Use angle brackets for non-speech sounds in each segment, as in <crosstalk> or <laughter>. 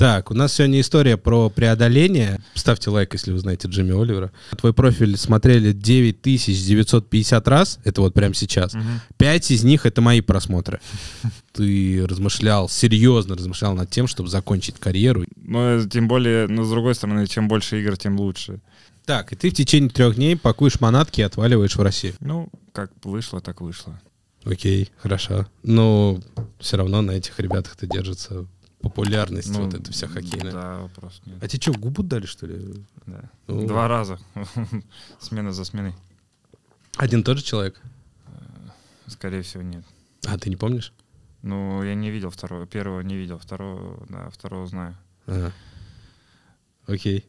Так, у нас сегодня история про преодоление. Ставьте лайк, если вы знаете Джимми Оливера. Твой профиль смотрели 9950 раз, это вот прямо сейчас. Угу. Пять из них — это мои просмотры. <laughs> Ты размышлял, серьезно размышлял над тем, чтобы закончить карьеру. Ну, тем более, но с другой стороны, чем больше игр, тем лучше. Так, и ты в течение трех дней пакуешь манатки и отваливаешь в Россию. Ну, как вышло, так вышло. Окей, хорошо. Но все равно на этих ребятах ты держится популярность, ну, вот эта вся хоккейная. Да, вопрос нет. А тебе что, губу дали, что ли? Да. Ну. Два раза. <laughs> Смена за сменой. Один тот же человек? Э, скорее всего, нет. А, ты не помнишь? Ну, я не видел второго. Первого не видел, второго, да, второго знаю. Ага. Окей.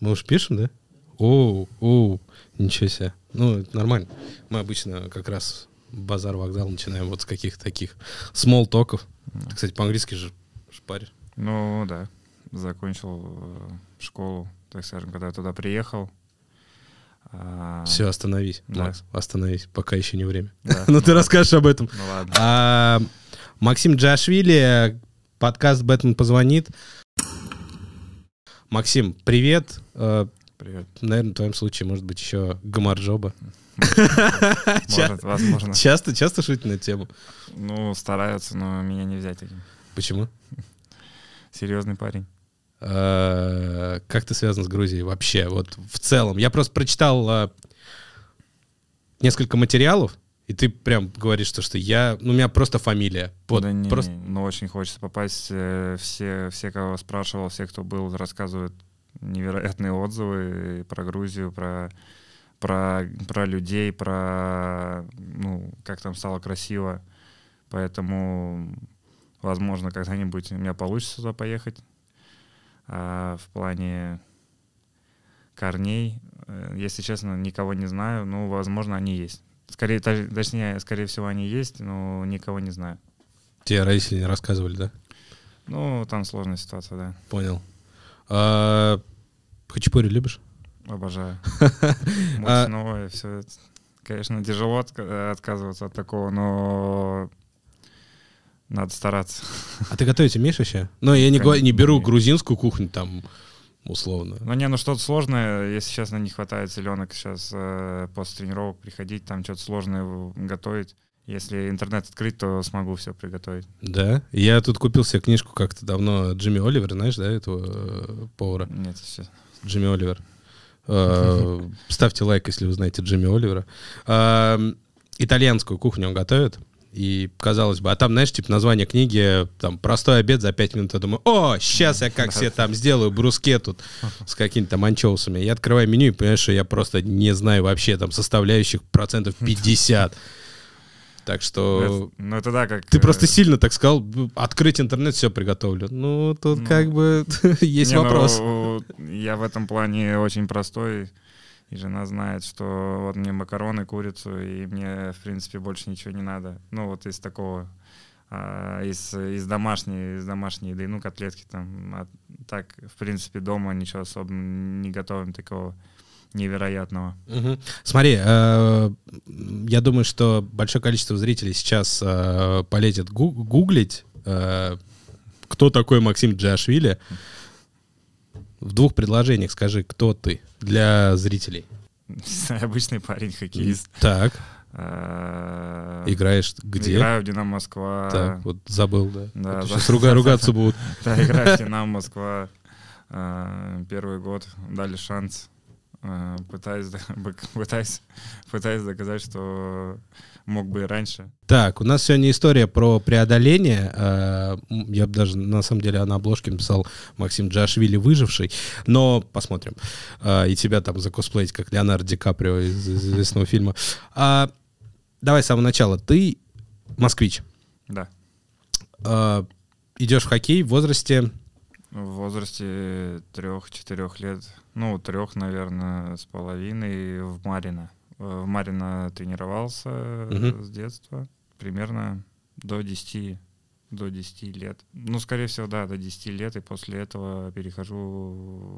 Мы уж пишем, да? Оу, оу, ничего себе. Ну, это нормально. Мы обычно как раз базар-вокзал начинаем вот с каких-то таких смолтоков. Кстати, по-английски же паре. Ну, да. Закончил э, школу, так скажем, когда я туда приехал. А, Все, остановись, да. Макс, остановись, пока еще не время. Да. <laughs> Но ну, ты расскажешь об этом. Ну ладно. А, Максим Джашвили, подкаст «Бэтмен позвонит». Максим, привет. Э, привет. Наверное, в твоем случае, может быть, еще гоморджоба. <laughs> Может, возможно. Часто, часто шутят на тему? Ну, стараются, но меня не взять этим. Почему? <laughs> серьезный парень. Э, как ты связан с Грузией вообще? Вот в целом. Я просто прочитал э, несколько материалов, и ты прям говоришь, то, что я, ну, у меня просто фамилия. Вот, да не, просто... не, ну, очень хочется попасть. Э, все, все, кого спрашивал, все, кто был, рассказывают невероятные отзывы про Грузию, про, про, про людей, про, ну, как там стало красиво. Поэтому Возможно, когда-нибудь у меня получится туда поехать. А в плане корней, э, если честно, никого не знаю, но, возможно, они есть. Скорее, точнее, скорее всего, они есть, но никого не знаю. Тебе родители не рассказывали, да? Ну, там сложная ситуация, да. Понял. А, хачапури любишь? Обожаю. <laughs> Мучное, а все. Конечно, тяжело отказываться от такого, но надо стараться. А ты готовить умеешь вообще? Ну, я не, Конечно, не беру грузинскую кухню там, условно. Ну, не, ну что-то сложное, если честно, не хватает зеленок сейчас э, после тренировок приходить, там что-то сложное готовить. Если интернет открыть, то смогу все приготовить. Да? Я тут купил себе книжку как-то давно Джимми Оливер, знаешь, да, этого э, повара? Нет, все. Джимми Оливер. Э, <laughs> ставьте лайк, если вы знаете Джимми Оливера. Эм, итальянскую кухню он готовит. И казалось бы, а там, знаешь, типа название книги, там, простой обед за 5 минут, я думаю, о, сейчас я как себе там сделаю бруске тут с какими-то там Я открываю меню и понимаю, что я просто не знаю вообще там составляющих процентов 50. Так что... Ну, ну, это да, как... Ты э, просто сильно так сказал, открыть интернет, все приготовлю. Ну, тут ну, как бы <laughs> есть ну, вопрос. я в этом плане очень простой. И жена знает, что вот мне макароны, курицу, и мне, в принципе, больше ничего не надо. Ну, вот из такого, а, из, из, домашней, из домашней еды, ну, котлетки там. А так, в принципе, дома ничего особо не готовим такого невероятного. Угу. Смотри, э, я думаю, что большое количество зрителей сейчас э, полетит гуг гуглить, э, кто такой Максим Джашвили. В двух предложениях скажи, кто ты для зрителей. <laughs> Обычный парень, хоккеист. Так. Э, Играешь где? Играю в «Динамо Москва». Так, вот забыл, да? Да. Вот Сейчас руга, ругаться будут. Да, играю в «Динамо <laughs> Москва». Э, первый год дали шанс Э, пытаясь, <laughs> пытаюсь, пытаюсь доказать, что мог бы и раньше. Так, у нас сегодня история про преодоление. Э, я бы даже, на самом деле, на обложке написал Максим Джашвили «Выживший», но посмотрим. Э, и тебя там закосплеить, как Леонардо Ди Каприо из известного фильма. А, давай с самого начала. Ты москвич. Да. Идешь в хоккей в возрасте... В возрасте трех-четырех лет ну, трех, наверное, с половиной в Марина. Э, в Марина тренировался угу. с детства, примерно до 10 до 10 лет. Ну, скорее всего, да, до 10 лет, и после этого перехожу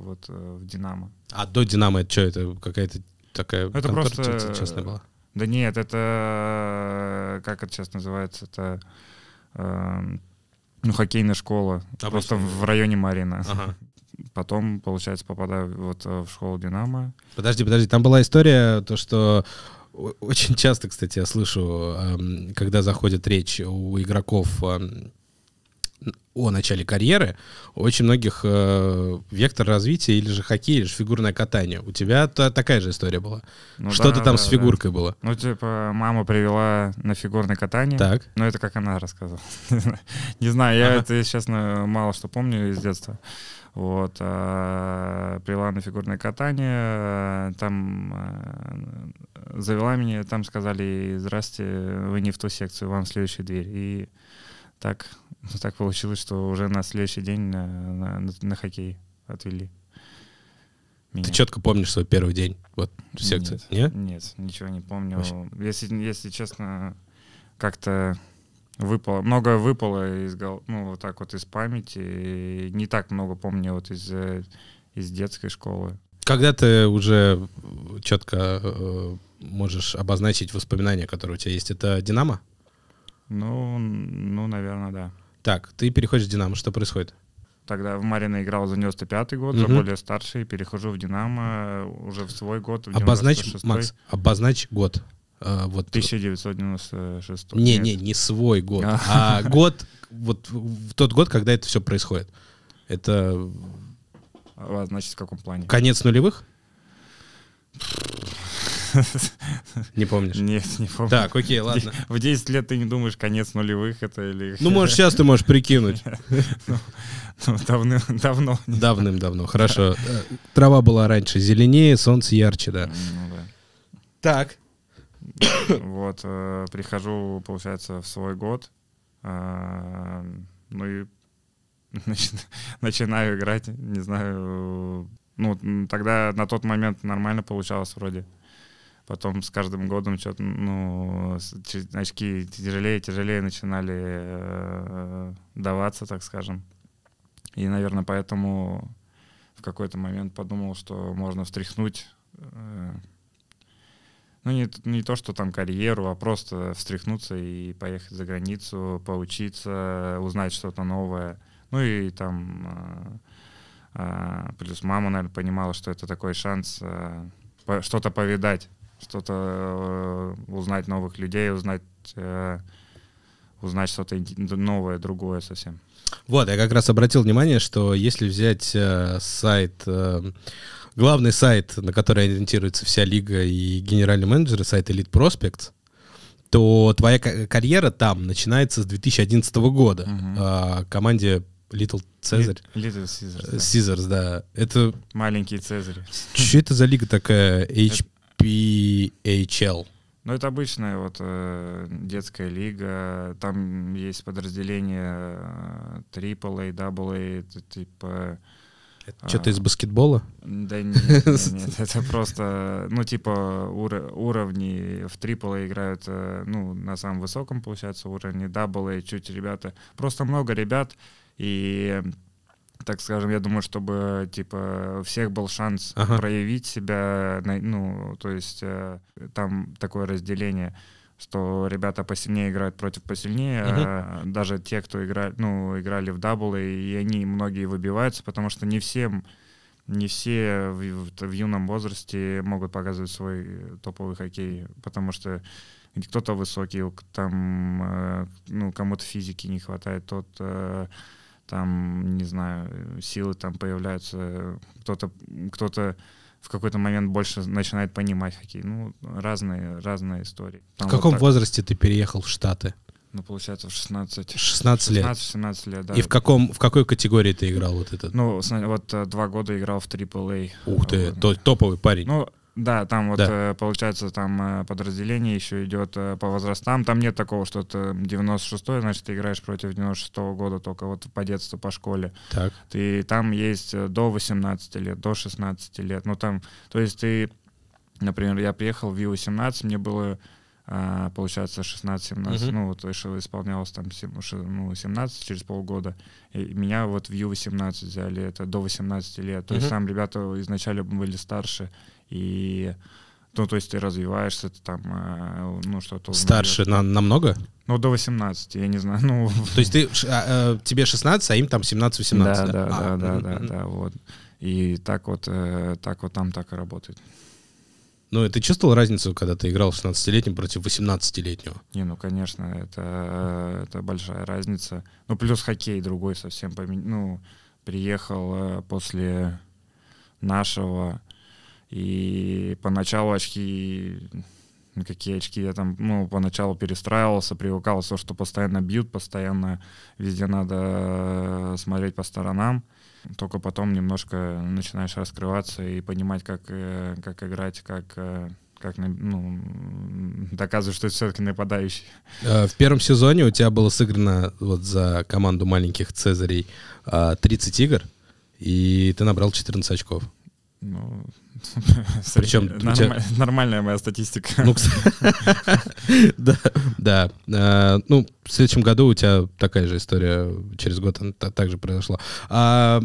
вот э, в «Динамо». А до «Динамо» это что, это какая-то такая это просто... частная была? Да нет, это, как это сейчас называется, это, эм, ну, хоккейная школа, Обычно. просто в районе Марина потом, получается, попадаю вот э, в школу «Динамо». Подожди, подожди, там была история, то, что очень часто, кстати, я слышу, эм, когда заходит речь у игроков эм, о начале карьеры, у очень многих э, вектор развития или же хоккей, или же фигурное катание. У тебя та, такая же история была. Ну, Что-то да, там да, с фигуркой да. было. Ну, типа, мама привела на фигурное катание. Так. Но ну, это как она рассказывала. <laughs> Не знаю, я это, честно, мало что помню из детства. Вот. А привела на фигурное катание, э, там э, завела меня, там сказали, здрасте, вы не в ту секцию, вам следующая дверь. И так, <laughs> так получилось, что уже на следующий день на, на, на, на хоккей отвели. Меня. Ты четко помнишь свой первый день вот в секции? Нет, нет? нет ничего не помню. Если, если честно, как-то выпало, много выпало из, ну, вот так вот из памяти. И не так много помню вот из, э, из детской школы. Когда ты уже четко э, можешь обозначить воспоминания, которые у тебя есть, это «Динамо»? Ну, ну, наверное, да. Так, ты переходишь в «Динамо». Что происходит? Тогда в Марина играл за 95-й год, угу. за более старший. Перехожу в «Динамо» уже в свой год, в Обозначь, Макс, обозначь год. Э, вот, 1996. Не, нет. не, не свой год, а. а, год, вот в тот год, когда это все происходит. Это... А, значит, в каком плане? Конец нулевых? <laughs> Не помнишь? Нет, не помню. Так, окей, ладно. В 10 лет ты не думаешь, конец нулевых это или... Ну, можешь сейчас <laughs> ты можешь прикинуть. <laughs> Ну, ну давным, давно. Давным-давно, хорошо. Э, трава была раньше зеленее, солнце ярче, да. Ну, да. Так, вот, э, прихожу, получается, в свой год, а, ну и <laughs> начинаю играть, не знаю, ну, тогда на тот момент нормально получалось вроде. Потом с каждым годом что-то, ну, очки тяжелее, тяжелее начинали э, даваться, так скажем. И, наверное, поэтому в какой-то момент подумал, что можно встряхнуть э, ну, не, не то, что там карьеру, а просто встряхнуться и поехать за границу, поучиться, узнать что-то новое. Ну и там э, э, плюс мама, наверное, понимала, что это такой шанс э, по, что-то повидать, что-то э, узнать новых людей, узнать, э, узнать что-то новое, другое совсем. Вот, я как раз обратил внимание, что если взять э, сайт... Э, главный сайт, на который ориентируется вся лига и генеральный менеджер, сайт Elite Prospects, то твоя карьера там начинается с 2011 года. Угу. команде Little Caesar. Little Caesar, Caesars, да. Это... маленький Цезарь. Что это за лига такая? HPHL. Ну, это обычная вот э, детская лига. Там есть подразделение AAA, э, AA, типа это что-то из баскетбола? Да <laughs> нет, это просто, ну, типа уровни в триполе играют, э, ну, на самом высоком, получается, уровне, даблы, чуть ребята. Просто много ребят, и, так скажем, я думаю, чтобы, типа, всех был шанс проявить себя, ну, то есть э, там такое разделение — что ребята посильнее играют против посильнее. Uh-huh. Даже те, кто играли, ну, играли в даблы, и они многие выбиваются, потому что не всем не все в, в, в юном возрасте могут показывать свой топовый хоккей, потому что кто-то высокий, там, э, ну, кому-то физики не хватает, тот э, там, не знаю, силы там появляются, кто-то кто-то в какой-то момент больше начинает понимать хоккей. Ну, разные, разные истории. Там в каком вот возрасте ты переехал в Штаты? Ну, получается, в 16. 16 лет. 16 лет, да. И в, каком, в какой категории ты играл вот этот? Ну, вот э, два года играл в AAA. Ух ты, вот. топовый парень. Ну, да, там вот да. Э, получается там э, подразделение еще идет э, по возрастам. Там нет такого, что ты 96-й, значит, ты играешь против 96-го года только вот по детству, по школе. Так. Ты, там есть до 18 лет, до 16 лет. Ну там, то есть ты, например, я приехал в Ю-18, мне было получается 16-17, угу. ну вот исполнялось там 17 ну, через полгода, и меня вот в Ю-18 взяли, это до 18 лет, то угу. есть там ребята изначально были старше, и ну, то есть ты развиваешься, ты там, э, ну, что-то... Старше умеешь. на, намного? Ну, до 18, я не знаю, <laughs> ну... То есть ты, а, э, тебе 16, а им там 17-18, да? Да, да, да, а, да, м -м да, да, вот. И так вот, э, так вот там так и работает. Ну, ты чувствовал разницу, когда ты играл 16-летним против 18-летнего? Не, ну, конечно, это, это большая разница. Ну, плюс хоккей другой совсем помен Ну, приехал после нашего и поначалу очки, ну, какие очки, я там, ну, поначалу перестраивался, привыкал, то, что постоянно бьют, постоянно везде надо э, смотреть по сторонам. Только потом немножко начинаешь раскрываться и понимать, как, э, как играть, как э, как ну, доказывать, что это все-таки нападающий. В первом сезоне у тебя было сыграно вот за команду маленьких Цезарей 30 игр, и ты набрал 14 очков. Ну, <laughs> Причем <laughs> нормальная моя статистика. Ну, <laughs> да, да. А, ну, в следующем году у тебя такая же история, через год она также произошла. А,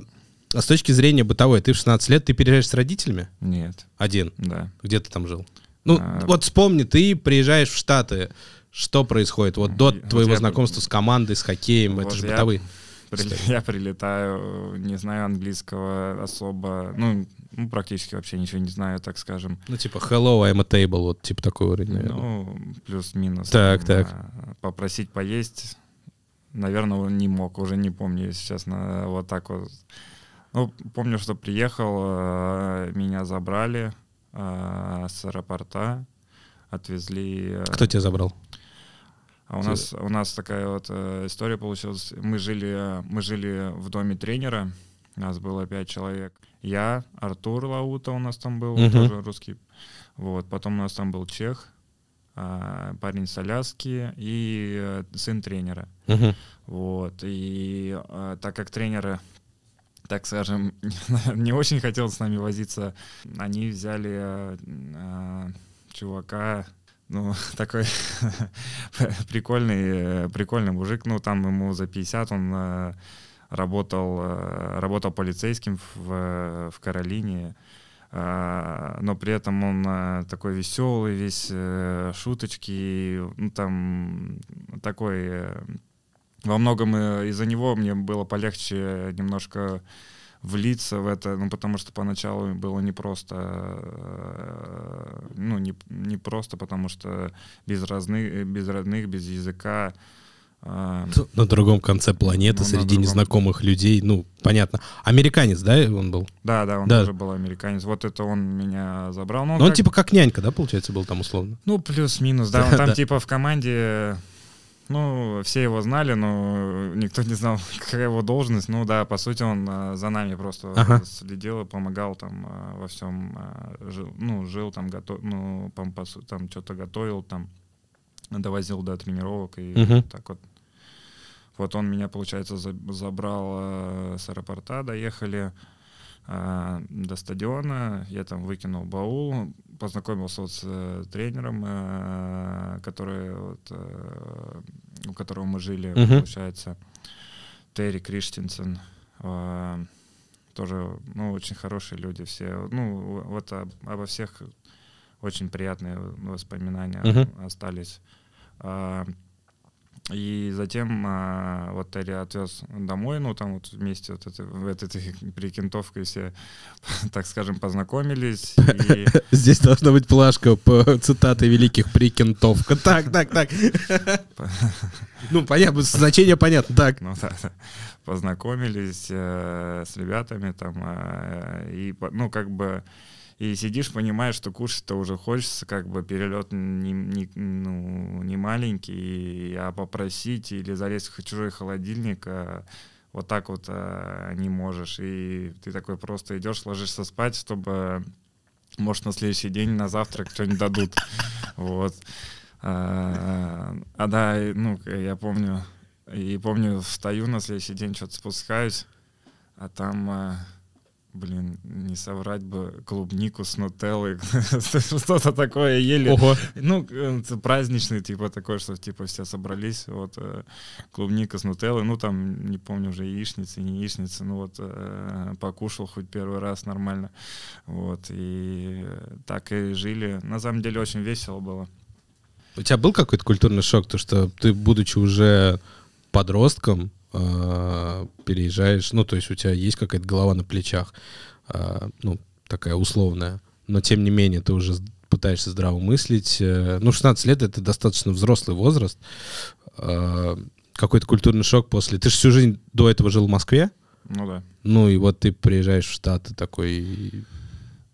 а, с точки зрения бытовой, ты в 16 лет, ты переезжаешь с родителями? Нет. Один? Да. Где ты там жил? Ну, а... вот вспомни, ты приезжаешь в Штаты, что происходит? Вот ну, до вот твоего я... знакомства с командой, с хоккеем, вот это же я... бытовые. При... <laughs> Я прилетаю, не знаю английского особо, ну, ну, практически вообще ничего не знаю, так скажем. Ну, типа, hello, I'm a table, вот, типа, такой уровень, наверное. Ну, плюс-минус. Так, там, так. А, попросить поесть, наверное, не мог, уже не помню, если честно, вот так вот. Ну, помню, что приехал, а, меня забрали а, с аэропорта, отвезли... Кто тебя забрал? А у нас, у нас такая вот э, история получилась. Мы жили, э, мы жили в доме тренера, нас было пять человек. Я, Артур Лаута у нас там был, uh-huh. тоже русский. Вот, потом у нас там был чех, э, парень с и э, сын тренера. Uh-huh. Вот, и э, так как тренеры так скажем, <laughs> не очень хотел с нами возиться. Они взяли э, э, чувака ну, <laughs> такой <laughs> прикольный, э, прикольный мужик, ну, там ему за 50, он э, работал, э, работал полицейским в, в Каролине, но при этом он такой веселый, весь шуточки, ну, там такой... Во многом из-за него мне было полегче немножко влиться в это, ну, потому что поначалу было непросто, э, ну, не, не просто, потому что без, разных, без родных, без языка, э, ну, на другом конце планеты, ну, среди другом... незнакомых людей, ну, понятно. Американец, да, он был? Да, да, он да. тоже был американец. Вот это он меня забрал. Ну, он, ну, он как... типа как нянька, да, получается, был там условно? Ну, плюс-минус, да. Он <laughs> там типа в команде ну, все его знали, но никто не знал, <laughs> какая его должность. Ну да, по сути, он а, за нами просто ага. следил и помогал там а, во всем. А, жил, ну, жил там, готов, ну, там, по, там что-то готовил, там довозил до тренировок и угу. так вот. Вот он меня, получается, забрал с аэропорта, доехали. Э, до стадиона, я там выкинул баул, познакомился вот с э, тренером, э, который вот, у которого мы жили, uh-huh. получается, Терри Криштинсон Тоже, ну, очень хорошие люди все. Ну, вот обо всех очень приятные воспоминания uh-huh. остались. И затем а, вот Терри отвез домой, ну там вот вместе вот это, в этой <laughs> перекинтовкой все, <laughs> так скажем, познакомились. И... <laughs> Здесь должна быть плашка по цитаты великих прикинтовка. Так, так, так. Ну, понятно, значение понятно, так. Ну да, да. Познакомились э, с ребятами там, э, и, ну, как бы и сидишь, понимаешь, что кушать-то уже хочется, как бы перелет не, не, ну, не маленький, а попросить или залезть в чужой холодильник, а вот так вот а, не можешь. И ты такой просто идешь, ложишься спать, чтобы, может, на следующий день, на завтрак что-нибудь дадут. Вот. А, а да, ну, я помню, и помню, встаю на следующий день, что-то спускаюсь, а там а, блин, не соврать бы, клубнику с нутеллой, <laughs> что-то такое ели. Ого. Ну, праздничный, типа, такой, что, типа, все собрались, вот, э, клубника с нутеллой, ну, там, не помню уже, яичницы, не яичницы, ну, вот, э, покушал хоть первый раз нормально, вот, и так и жили. На самом деле, очень весело было. У тебя был какой-то культурный шок, то, что ты, будучи уже подростком, э, переезжаешь, ну, то есть у тебя есть какая-то голова на плечах, э, ну, такая условная, но тем не менее ты уже пытаешься здраво мыслить. Э, ну, 16 лет — это достаточно взрослый возраст. Э, какой-то культурный шок после... Ты же всю жизнь до этого жил в Москве. Ну да. Ну и вот ты приезжаешь в Штаты такой...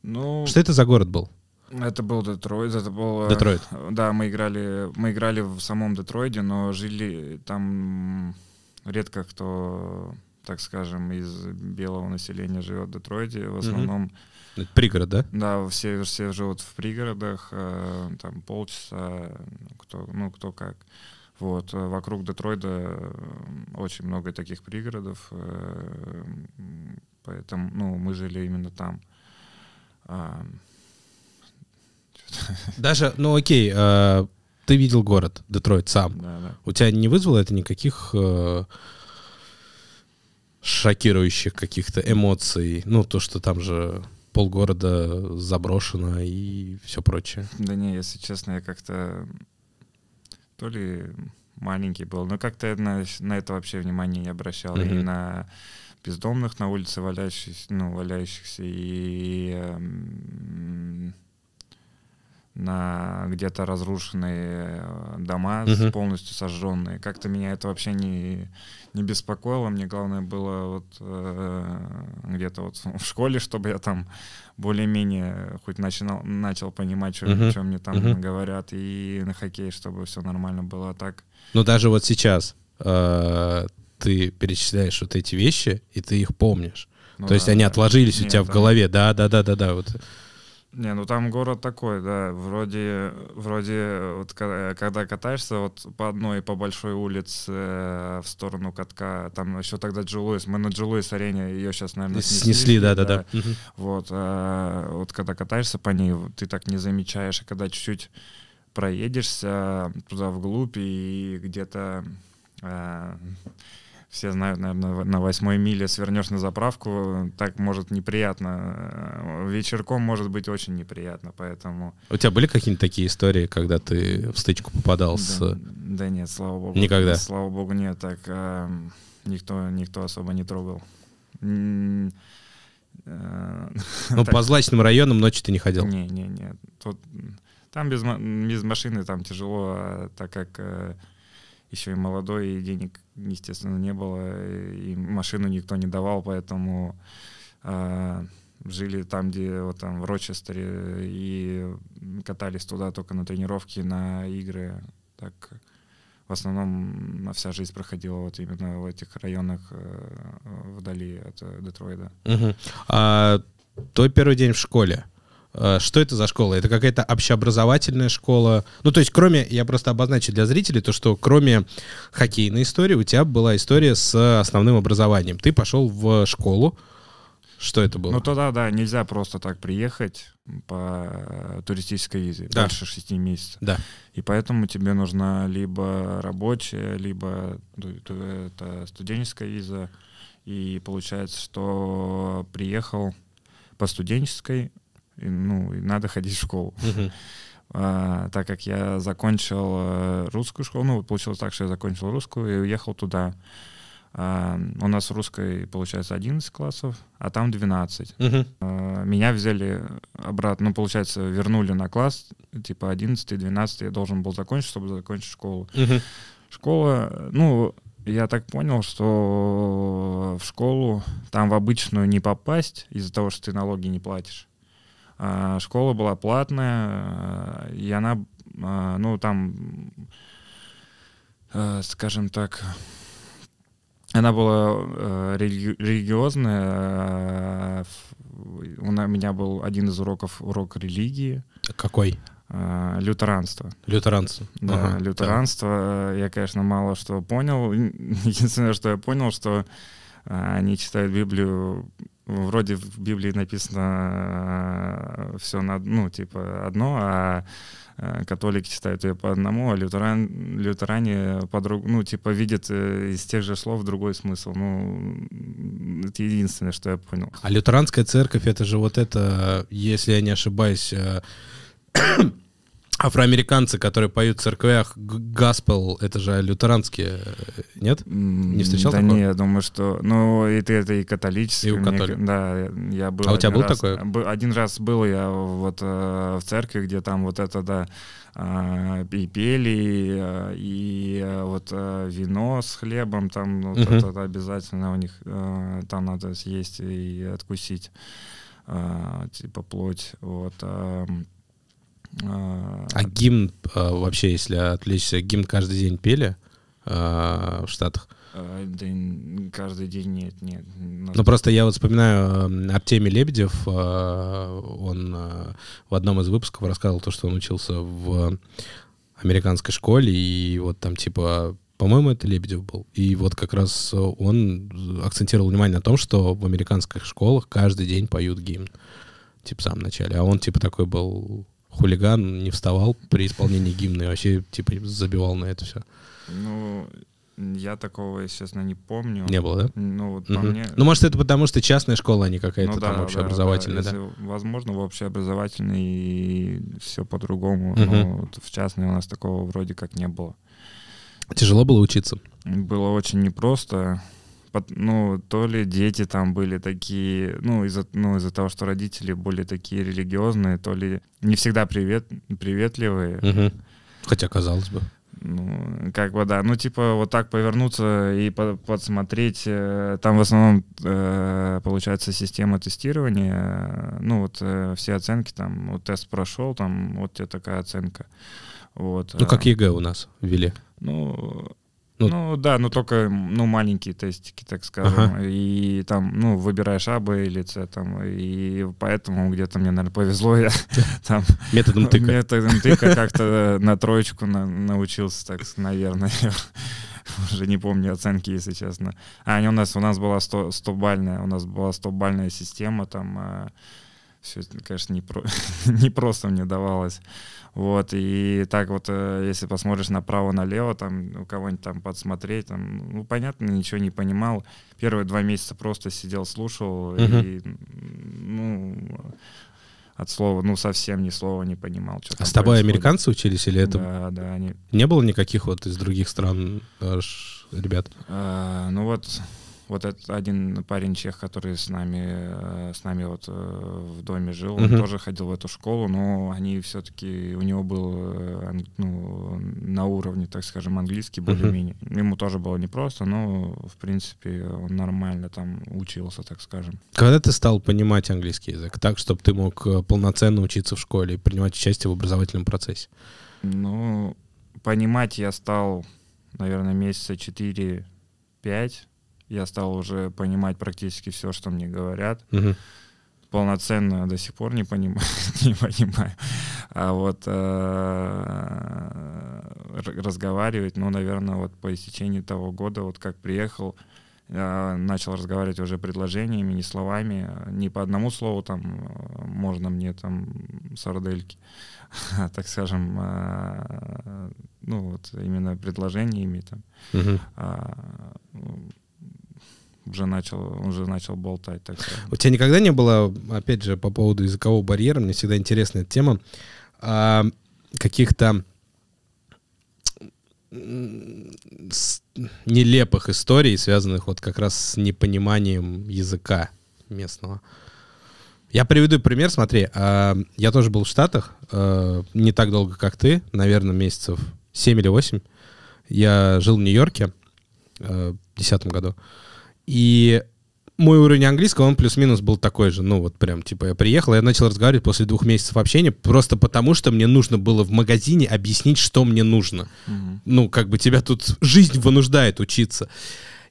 Ну... Что это за город был? Это был Детройт, это был... Э, Детройт. Да, мы играли, мы играли в самом Детройде, но жили там редко кто, так скажем, из белого населения живет в Детройте, В основном... Это пригород, да? Да, все, все живут в пригородах, э, там полчаса, кто, ну, кто как. Вот. Э, вокруг Детройда э, очень много таких пригородов, поэтому ну, мы жили именно там. А, <laughs> Даже, ну окей, а, ты видел город Детройт сам. Да, да. У тебя не вызвало это никаких э, шокирующих каких-то эмоций? Ну, то, что там же полгорода заброшено и все прочее. Да не, если честно, я как-то то ли маленький был, но как-то на, на это вообще внимание не обращал. Mm-hmm. И на бездомных на улице валяющихся, ну, валяющихся и э, на где-то разрушенные э, дома, угу. полностью сожженные. Как-то меня это вообще не, не беспокоило. Мне главное было вот э, где-то вот в школе, чтобы я там более-менее хоть начинал, начал понимать, что, угу. что мне там угу. говорят, и на хоккей, чтобы все нормально было а так. но ну, даже вот сейчас э, ты перечисляешь вот эти вещи, и ты их помнишь. Ну, То да, есть они да. отложились Нет, у тебя да. в голове, да, да, да, да, да. Вот. Не, ну там город такой, да, вроде, вроде э, вот э, когда катаешься вот по одной, по большой улице э, в сторону катка, там еще тогда Джулуис, мы на Джулуис арене ее сейчас, наверное, снесли. Снесли, да-да-да. Угу. Вот, а, вот когда катаешься по ней, ты так не замечаешь, а когда чуть-чуть проедешься туда вглубь и где-то... А, все знают, наверное, на восьмой миле свернешь на заправку, так может неприятно. Э, вечерком может быть очень неприятно, поэтому... У тебя были какие-нибудь такие истории, когда ты в стычку попадал да, с... Да нет, слава богу. Никогда? Слава богу, нет, так э, никто, никто особо не трогал. Э, <laughs> ну, по злачным районам ночью ты не ходил? Не, не, не. Тут... Там без, без машины там тяжело, а так как э, еще и молодой, и денег, естественно, не было, и машину никто не давал, поэтому э, жили там, где вот там в Рочестере, и катались туда только на тренировки, на игры. Так в основном вся жизнь проходила вот именно в этих районах э, вдали от э, Детройда. Угу. А твой первый день в школе? Э, что это за школа? Это какая-то общеобразовательная школа? Ну, то есть, кроме, я просто обозначу для зрителей, то, что кроме хоккейной истории, у тебя была история с основным образованием. Ты пошел в школу. Что это было? Ну, тогда, да, нельзя просто так приехать по туристической визе да. дальше 6 месяцев. Да. И поэтому тебе нужна либо рабочая, либо ну, это студенческая виза. И получается, что приехал по студенческой, и, ну, и надо ходить в школу. А, так как я закончил э, русскую школу, ну, получилось так, что я закончил русскую и уехал туда. А, у нас в русской, получается, 11 классов, а там 12. А, меня взяли обратно, ну, получается, вернули на класс, типа 11 12 я должен был закончить, чтобы закончить школу. Школа, ну, я так понял, что в школу там в обычную не попасть из-за того, что ты налоги не платишь. А, школа была платная, и она, а, ну, там, а, скажем так, она была религиозная. У меня был один из уроков урок религии. Какой? лютеранство. Лютеранство. Да, ага, лютеранство. Да. Я, конечно, мало что понял. <laughs> Единственное, что я понял, что они читают Библию вроде в Библии написано э, все на ну, типа одно, а э, католики читают ее по одному, а лютеран, лютеране по друг, ну, типа видят э, из тех же слов другой смысл. Ну, это единственное, что я понял. А лютеранская церковь, это же вот это, если я не ошибаюсь, афроамериканцы, которые поют в церквях гаспел, это же лютеранские, э, нет? Не встречал да такого? Да не, я думаю, что... Ну, это, это и католическое. И у католиков. Мне, да, я был... А у тебя был раз, такое? Э, один раз был я вот э, в церкви, где там вот это, да, а, и пели, и вот вино с хлебом, там ну, вот uh-huh. это, обязательно у них, там надо съесть и откусить, типа плоть, вот... Эм, а, а гимн а, вообще, если отвлечься, гимн каждый день пели а, в Штатах? Да каждый день нет, нет. Ну просто я вот вспоминаю Артемий Лебедев, он в одном из выпусков рассказывал то, что он учился в американской школе, и вот там типа по-моему, это Лебедев был. И вот как раз он акцентировал внимание на том, что в американских школах каждый день поют гимн. Типа в самом начале. А он типа такой был хулиган, не вставал при исполнении гимна и вообще, типа, забивал на это все? Ну, я такого, естественно, не помню. Не было, да? Ну, вот по мне... Ну, может, это потому, что частная школа, а не какая-то ну, да, там общеобразовательная, да? да? Если, Возможно, в общеобразовательной и все по-другому. Угу. Но вот в частной у нас такого вроде как не было. Тяжело было учиться? Было очень непросто ну, то ли дети там были такие, ну, из-за ну, из того, что родители были такие религиозные, то ли не всегда привет, приветливые. Угу. Хотя, казалось бы. Ну, как бы, да. Ну, типа, вот так повернуться и по подсмотреть. Э, там в основном, э, получается, система тестирования. Ну, вот э, все оценки там, вот тест прошел, там, вот тебе такая оценка. Вот. Ну, как э. ЕГЭ у нас ввели. Ну, ну, ну да, но только ну, маленькие тестики, так скажем. Ага. И там, ну, выбираешь А, Б или С там. И поэтому где-то мне, наверное, повезло. Я <laughs> там методом тыка. Методом тыка <laughs> как-то на троечку на, научился, так, наверное. <laughs> Уже не помню оценки, если честно. А, они у нас, у нас была 100-бальная, у нас была 100-бальная система, там, а, все это, конечно, не, про... <laughs> не просто мне давалось. Вот, и так вот, э, если посмотришь направо-налево, там, у ну, кого-нибудь там подсмотреть, там, ну, понятно, ничего не понимал. Первые два месяца просто сидел, слушал, uh-huh. и, ну, от слова, ну, совсем ни слова не понимал. Что а с тобой происходит. американцы учились или это? Да, да. Они... Не было никаких вот из других стран аж, ребят? А, ну, вот вот этот один парень чех, который с нами, э, с нами вот э, в доме жил, uh-huh. тоже ходил в эту школу, но они все-таки, у него был э, ну, на уровне, так скажем, английский более-менее. Uh-huh. Ему тоже было непросто, но, в принципе, он нормально там учился, так скажем. Когда ты стал понимать английский язык так, чтобы ты мог полноценно учиться в школе и принимать участие в образовательном процессе? Ну, понимать я стал, наверное, месяца 4-5, я стал уже понимать практически все, что мне говорят. Угу. Полноценно до сих пор не понимаю. <laughs> не понимаю. А вот э, разговаривать, ну, наверное, вот по истечении того года, вот как приехал, э, начал разговаривать уже предложениями, не словами, не по одному слову там э, можно мне там сардельки, <laughs> а, так скажем, э, ну вот именно предложениями там. Угу уже начал, уже начал болтать. Так У тебя никогда не было, опять же, по поводу языкового барьера, мне всегда интересна эта тема, а, каких-то нелепых историй, связанных вот как раз с непониманием языка местного. Я приведу пример, смотри, а, я тоже был в Штатах, а, не так долго, как ты, наверное, месяцев 7 или 8. Я жил в Нью-Йорке а, в 2010 году. И мой уровень английского, он плюс-минус был такой же. Ну, вот прям, типа, я приехал, я начал разговаривать после двух месяцев общения, просто потому, что мне нужно было в магазине объяснить, что мне нужно. Mm-hmm. Ну, как бы тебя тут жизнь вынуждает учиться.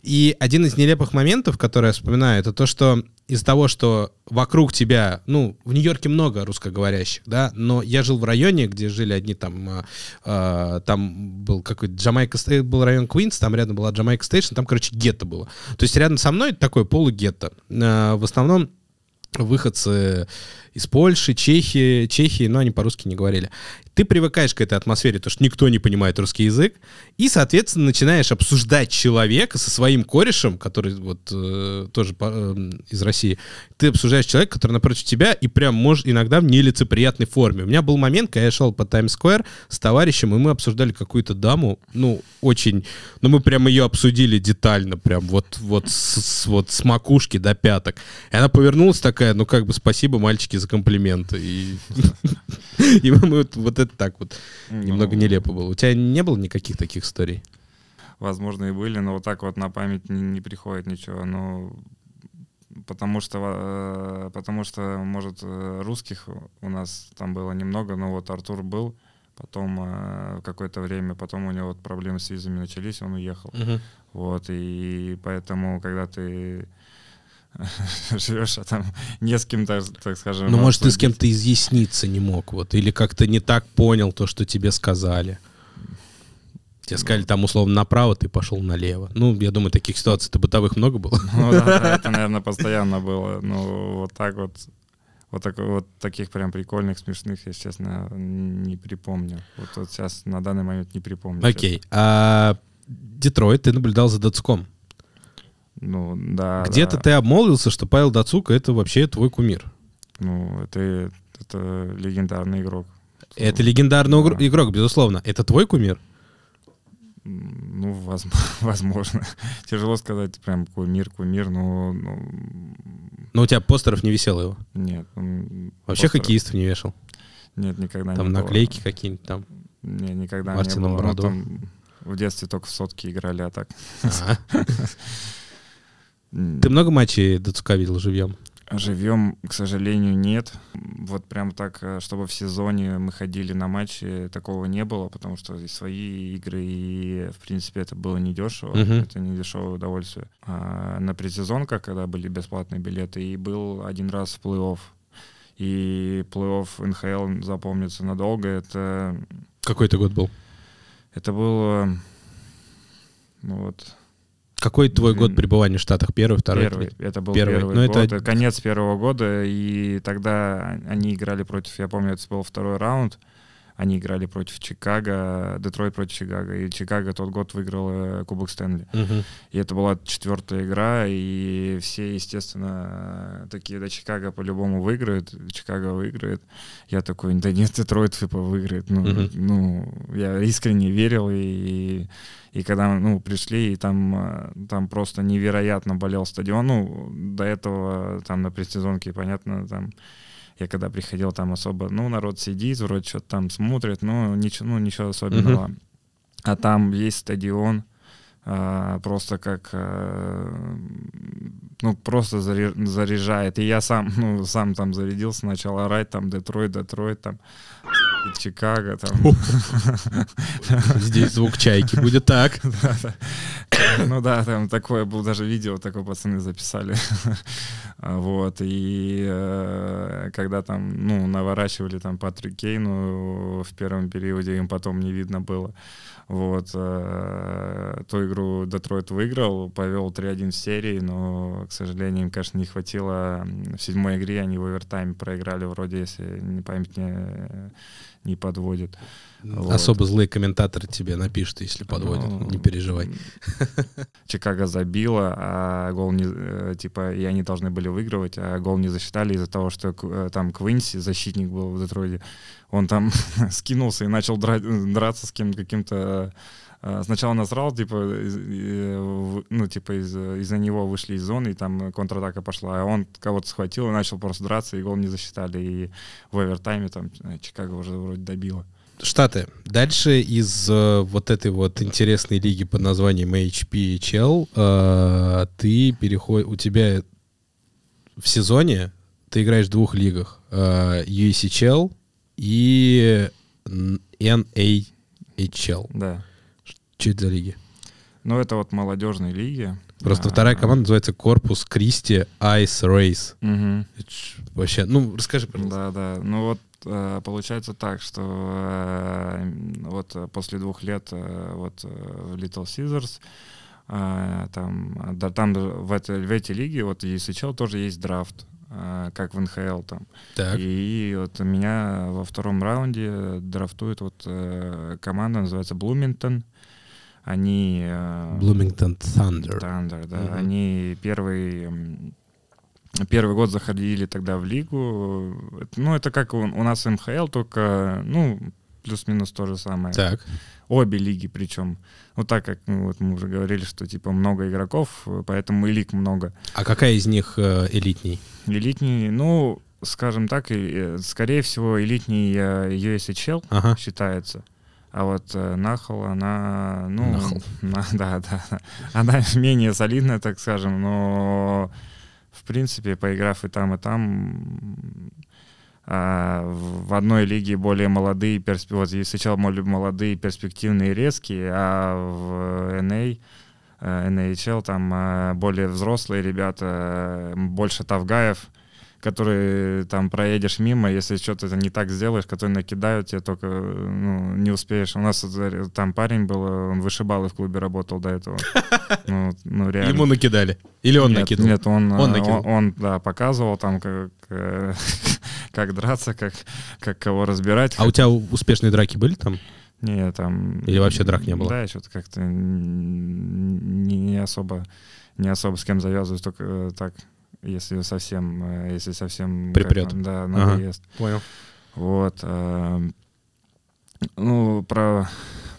И один из нелепых моментов, который я вспоминаю, это то, что из-за того, что вокруг тебя, ну, в Нью-Йорке много русскоговорящих, да, но я жил в районе, где жили одни там, э, там был какой-то Джамайка был район Квинс, там рядом была Джамайка Стейшн, там, короче, гетто было. То есть рядом со мной такое полугетто. Э, в основном выходцы из Польши, Чехии, Чехии, но они по-русски не говорили. Ты привыкаешь к этой атмосфере, то что никто не понимает русский язык, и, соответственно, начинаешь обсуждать человека со своим корешем, который вот э, тоже по, э, из России. Ты обсуждаешь человека, который напротив тебя, и прям может иногда в нелицеприятной форме. У меня был момент, когда я шел по Таймс-сквер с товарищем, и мы обсуждали какую-то даму, ну, очень, ну, мы прям ее обсудили детально, прям вот, вот, с, вот с макушки до пяток. И она повернулась такая, ну, как бы, спасибо, мальчики, за комплимент. И, <laughs> и вот, вот это так вот ну, немного ну, нелепо было. У тебя не было никаких таких историй? Возможно, и были, но вот так вот на память не, приходит ничего. Ну, потому что, э, потому что, может, э, русских у нас там было немного, но вот Артур был, потом э, какое-то время, потом у него вот проблемы с визами начались, он уехал. Вот, и поэтому, когда ты <laughs> живешь, а там не с кем, то так скажем. Ну, может, ты с кем-то изъясниться не мог, вот, или как-то не так понял то, что тебе сказали. Тебе сказали там условно направо, ты пошел налево. Ну, я думаю, таких ситуаций-то бытовых много было. Ну да, <laughs> это, наверное, постоянно было. Ну, вот так вот. Вот, так, вот таких прям прикольных, смешных, я, честно, не припомню. Вот, вот сейчас на данный момент не припомню. Окей. А Детройт ты наблюдал за Дацком. Ну, да. Где-то да. ты обмолвился, что Павел Дацук это вообще твой кумир. Ну, это, это легендарный игрок. Это легендарный да. игрок, безусловно. Это твой кумир? Ну, <laughs> возможно. Тяжело сказать прям кумир, кумир, но... Ну... Но у тебя постеров не висело его? Нет. Он... Вообще постеров... хоккеистов не вешал? Нет, никогда там не Там наклейки какие-нибудь там? Не, никогда Мартина не было. Ну, там в детстве только в сотки играли, а так... <laughs> Ты много матчей Дацука видел живьем? Живьем, к сожалению, нет. Вот прям так, э, чтобы в сезоне мы ходили на матчи, такого не было, потому что и свои игры, и, в принципе, это было недешево. Uh -huh. Это не дешевое удовольствие. А на предсезонках, когда были бесплатные билеты, и был один раз в плей-офф. И плей-офф НХЛ запомнится надолго. Это... Какой это год был? Это было... Ну, вот какой твой год пребывания в Штатах? Первый, второй? Первый. Это был первый, первый Но ну, год. Это... Конец первого года, и тогда они играли против, я помню, это был второй раунд. Э, они играли против Чикаго, Детройт против Чикаго, и Чикаго тот год выиграл э, Кубок Стэнли. Угу. И это была четвертая игра, и все, естественно, такие, да, Чикаго по-любому выиграет, Чикаго выиграет. Я такой, да нет, Детройт типа выиграет. Ну, угу. ну я искренне верил, и, и когда, ну, пришли, и там, э, там просто невероятно болел стадион. Ну, до этого там на предсезонке, понятно, там я когда приходил, там особо, ну, народ сидит, вроде что-то там смотрит, но ничего, ну, ничего особенного. Uh-huh. А там есть стадион, а, просто как а, ну просто заряжает и я сам <laughs> ну сам там зарядился начал орать там Детройт Детройт там Чикаго там. <laughs> Здесь звук чайки будет так. <laughs> Ну да, там такое было даже видео, такое пацаны записали. <laughs> Вот, и э, когда там, ну, наворачивали там Патрик Кейну в первом периоде, им потом не видно было. Вот. Э, ту игру Детройт выиграл, повел 3-1 в серии, но, к сожалению, им, конечно, не хватило. В седьмой игре они в овертайме проиграли, вроде, если не память не, не подводит. Вот. Особо злые комментаторы тебе напишут, если подводят, ну, не переживай. <laughs> Чикаго забила, а гол не... Э, типа, и они должны были выигрывать, а гол не засчитали из-за того, что э, там Квинси, защитник был в Детройде, он там <laughs> скинулся и начал драться с кем-то каким-то э, сначала насрал, типа, ну, типа, из, из-за него вышли из зоны, и там контратака пошла, а он кого-то схватил и начал просто драться, и гол не засчитали, и в овертайме там Чикаго уже вроде добило. Штаты. Дальше из э, вот этой вот интересной лиги под названием HPHL э, ты переходишь, у тебя в сезоне ты играешь в двух лигах. Э, USHL и NAHL. Да. Что это за лиги? Ну, это вот молодежные лиги. Просто а, вторая команда называется Корпус Кристи Айс Рейс. Угу. Вообще, ну расскажи, пожалуйста. Да, да. Ну вот Э, получается так, что э, вот э, после двух лет вот Little Caesars там, да, там в, этой в эти лиги, вот и сначала тоже есть драфт, как в НХЛ там. Так. И вот меня во втором раунде драфтует вот команда, называется Блумингтон. Они... Блумингтон Thunder. Thunder, да. uh Они первый первый год заходили тогда в лигу. Ну, это как у, у нас МХЛ, только, ну, плюс-минус то же самое. Так. Обе лиги причем. Ну, так как ну, вот мы уже говорили, что, типа, много игроков, поэтому и лиг много. А какая из них э, элитней? Элитней, ну, скажем так, э, скорее всего, элитней USHL э, ага. считается. А вот э, Нахал, она, ну, <laughs> На, да, да, она <laughs> менее солидная, так скажем, но принципе, поиграв и там, и там, а, в одной лиге более молодые, персп... вот и сначала молодые, перспективные, резкие, а в NA, NHL а, э, а там более взрослые ребята, больше тавгаев, которые там проедешь мимо, если что-то не так сделаешь, которые накидают тебе только, ну, не успеешь. У нас э, там парень был, э, он вышибал и в клубе работал до этого. <laughs> Ну, ну реально. Ему накидали? Или он нет, накидал? Нет, он, он, э, накидал. он, он да, показывал там, как, <laughs> как драться, как, как кого разбирать. А как... у тебя успешные драки были там? Нет, там... Или вообще драк не было? Да, я что-то как-то не, не особо не особо с кем завязываюсь, только так если совсем, э, если совсем припрет, как, да, надоест. Ага, понял. Вот. Э, ну про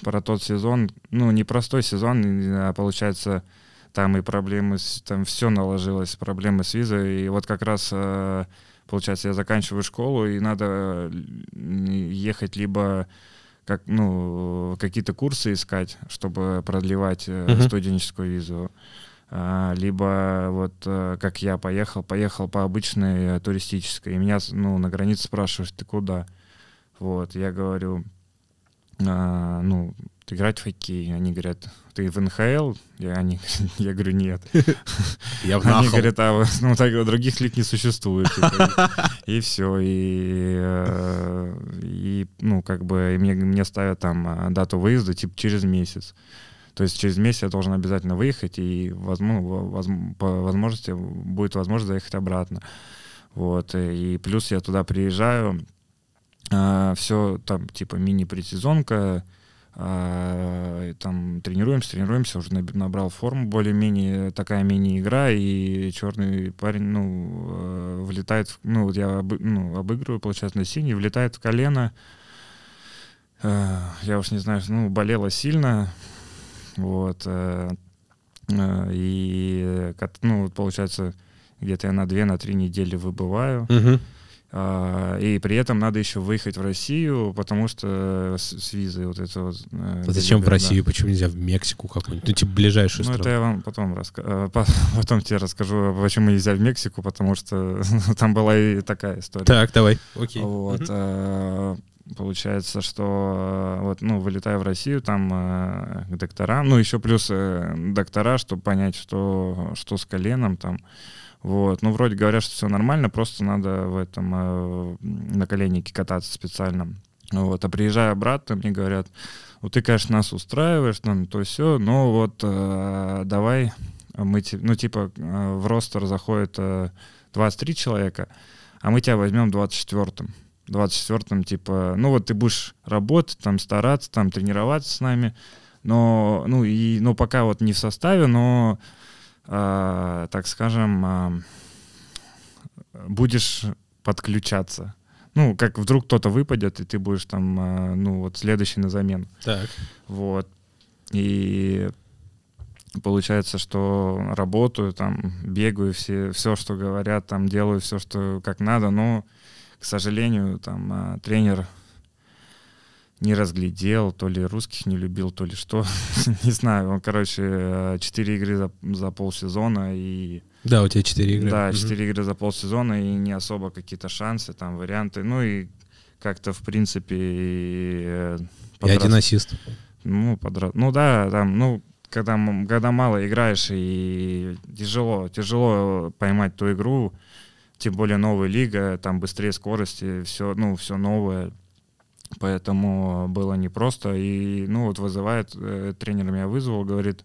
про тот сезон, ну непростой сезон, получается там и проблемы, там все наложилось, проблемы с визой, и вот как раз э, получается я заканчиваю школу и надо ехать либо как ну какие-то курсы искать, чтобы продлевать э, uh-huh. студенческую визу. А, либо вот э, как я поехал, поехал по обычной э, туристической, и меня ну, на границе спрашивают, ты куда? Вот, я говорю, а, ну, играть в хоккей. Они говорят, ты в НХЛ? Я, они, <laughs> я говорю, нет. <laughs> Я в Они говорят, а ну, так, других лиг не существует. И все. И, э, и ну, как бы, и мне, мне ставят там дату выезда, типа, через месяц. То есть через месяц я должен обязательно выехать, и возможно, ну, по возможности будет возможность заехать обратно. Вот. И плюс я туда приезжаю, а, все там типа мини-предсезонка, э, там тренируемся, тренируемся, уже набрал форму более-менее, такая мини-игра, и черный парень, ну, а, влетает, ну, вот я об, ну, обыгрываю, получается, на синий, влетает в колено, я уж не знаю, ну, болело сильно, вот. Э, э, и, э, ну, получается, где-то я на две, на три недели выбываю. Угу. И при этом надо еще выехать в Россию, потому что с, с визой вот это вот. А зачем в Россию? Да. Почему нельзя в Мексику какую-нибудь? Ну, типа ближайшую ну, страну. это я вам потом, раска... <laughs> потом тебе расскажу, почему нельзя в Мексику, потому что <laughs> там была и такая история. Так, давай. Окей. Вот, угу. Получается, что э, вот, ну, вылетаю в Россию, там э, к докторам, ну, еще плюс э, доктора, чтобы понять, что, что с коленом там. Вот. Ну, вроде говорят, что все нормально, просто надо в этом э, на коленнике кататься специально. Вот. А приезжая обратно, мне говорят, вот ты, конечно, нас устраиваешь, там, то все, но вот э, давай мы, ну, типа, э, в ростер заходит э, 23 человека, а мы тебя возьмем 24-м. 24-м, типа, ну вот ты будешь работать, там стараться, там тренироваться с нами, но, ну и, но пока вот не в составе, но, э, так скажем, э, будешь подключаться. Ну, как вдруг кто-то выпадет, и ты будешь там, э, ну вот следующий на замену. Так. Вот. И получается, что работаю, там, бегаю, все, все, что говорят, там, делаю все, что как надо, но к сожалению, там а, тренер не разглядел, то ли русских не любил, то ли что. <laughs> не знаю, он, короче, 4 э, игры за, за полсезона и... Да, у тебя 4 игры. Да, 4 угу. игры за полсезона и не особо какие-то шансы, там, варианты. Ну и как-то, в принципе... И, подраз... Э, и один ассист. Ну, подраз... ну да, там, ну, когда, когда мало играешь и тяжело, тяжело поймать ту игру, тем более новая лига, там быстрее скорости, все, ну, все новое, поэтому было непросто, и, ну, вот вызывает, э, тренер меня вызвал, говорит,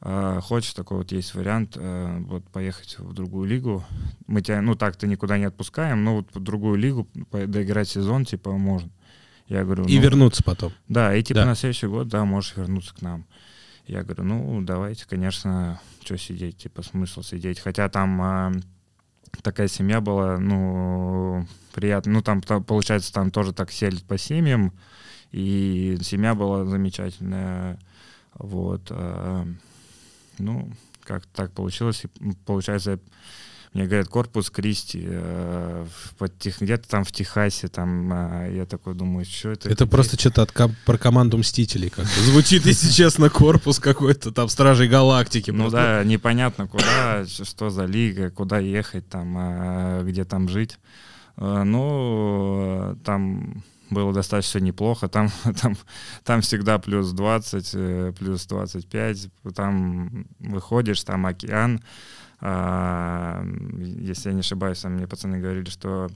«А, хочешь, такой вот есть вариант, э, вот поехать в другую лигу. Мы тебя, ну так-то никуда не отпускаем, но вот в другую лигу доиграть сезон, типа, можно. Я говорю, ну, и вернуться потом. Да, и типа да. на следующий год, да, можешь вернуться к нам. Я говорю, ну давайте, конечно, что сидеть, типа смысл сидеть. Хотя там а, такая семья была, ну, приятно. Ну, там, там, получается, там тоже так сели по семьям, и семья была замечательная. Вот. А, ну, как так получилось. И, получается, мне говорят, корпус Кристи, э, где-то там в Техасе, там, э, я такой думаю, что это? Это где? просто что-то от, про команду Мстителей как-то звучит, если честно, корпус какой-то там Стражей Галактики. Ну да, непонятно куда, что за лига, куда ехать там, а, где там жить. Э, ну, там было достаточно неплохо. Там, <laughs> там, там всегда плюс 20, э, плюс 25. Там выходишь, там океан, а, если я не ошибаюсь, там мне пацаны говорили, что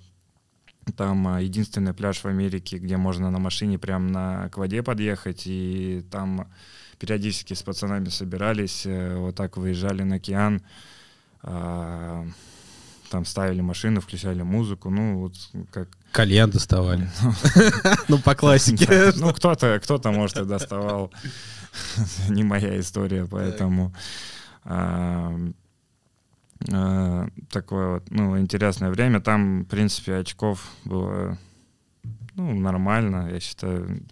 там а, единственный пляж в Америке, где можно на машине прям на к воде подъехать, и там периодически с пацанами собирались, э, вот так выезжали на океан, а, там ставили машину, включали музыку, ну вот как... Кальян доставали. <laughs> Ну, по классике. Ну, кто-то, кто-то, может, и доставал. <laughs> Не моя история, поэтому... Э, такое вот, ну, интересное время. Там, в принципе, очков было, ну, нормально, я считаю.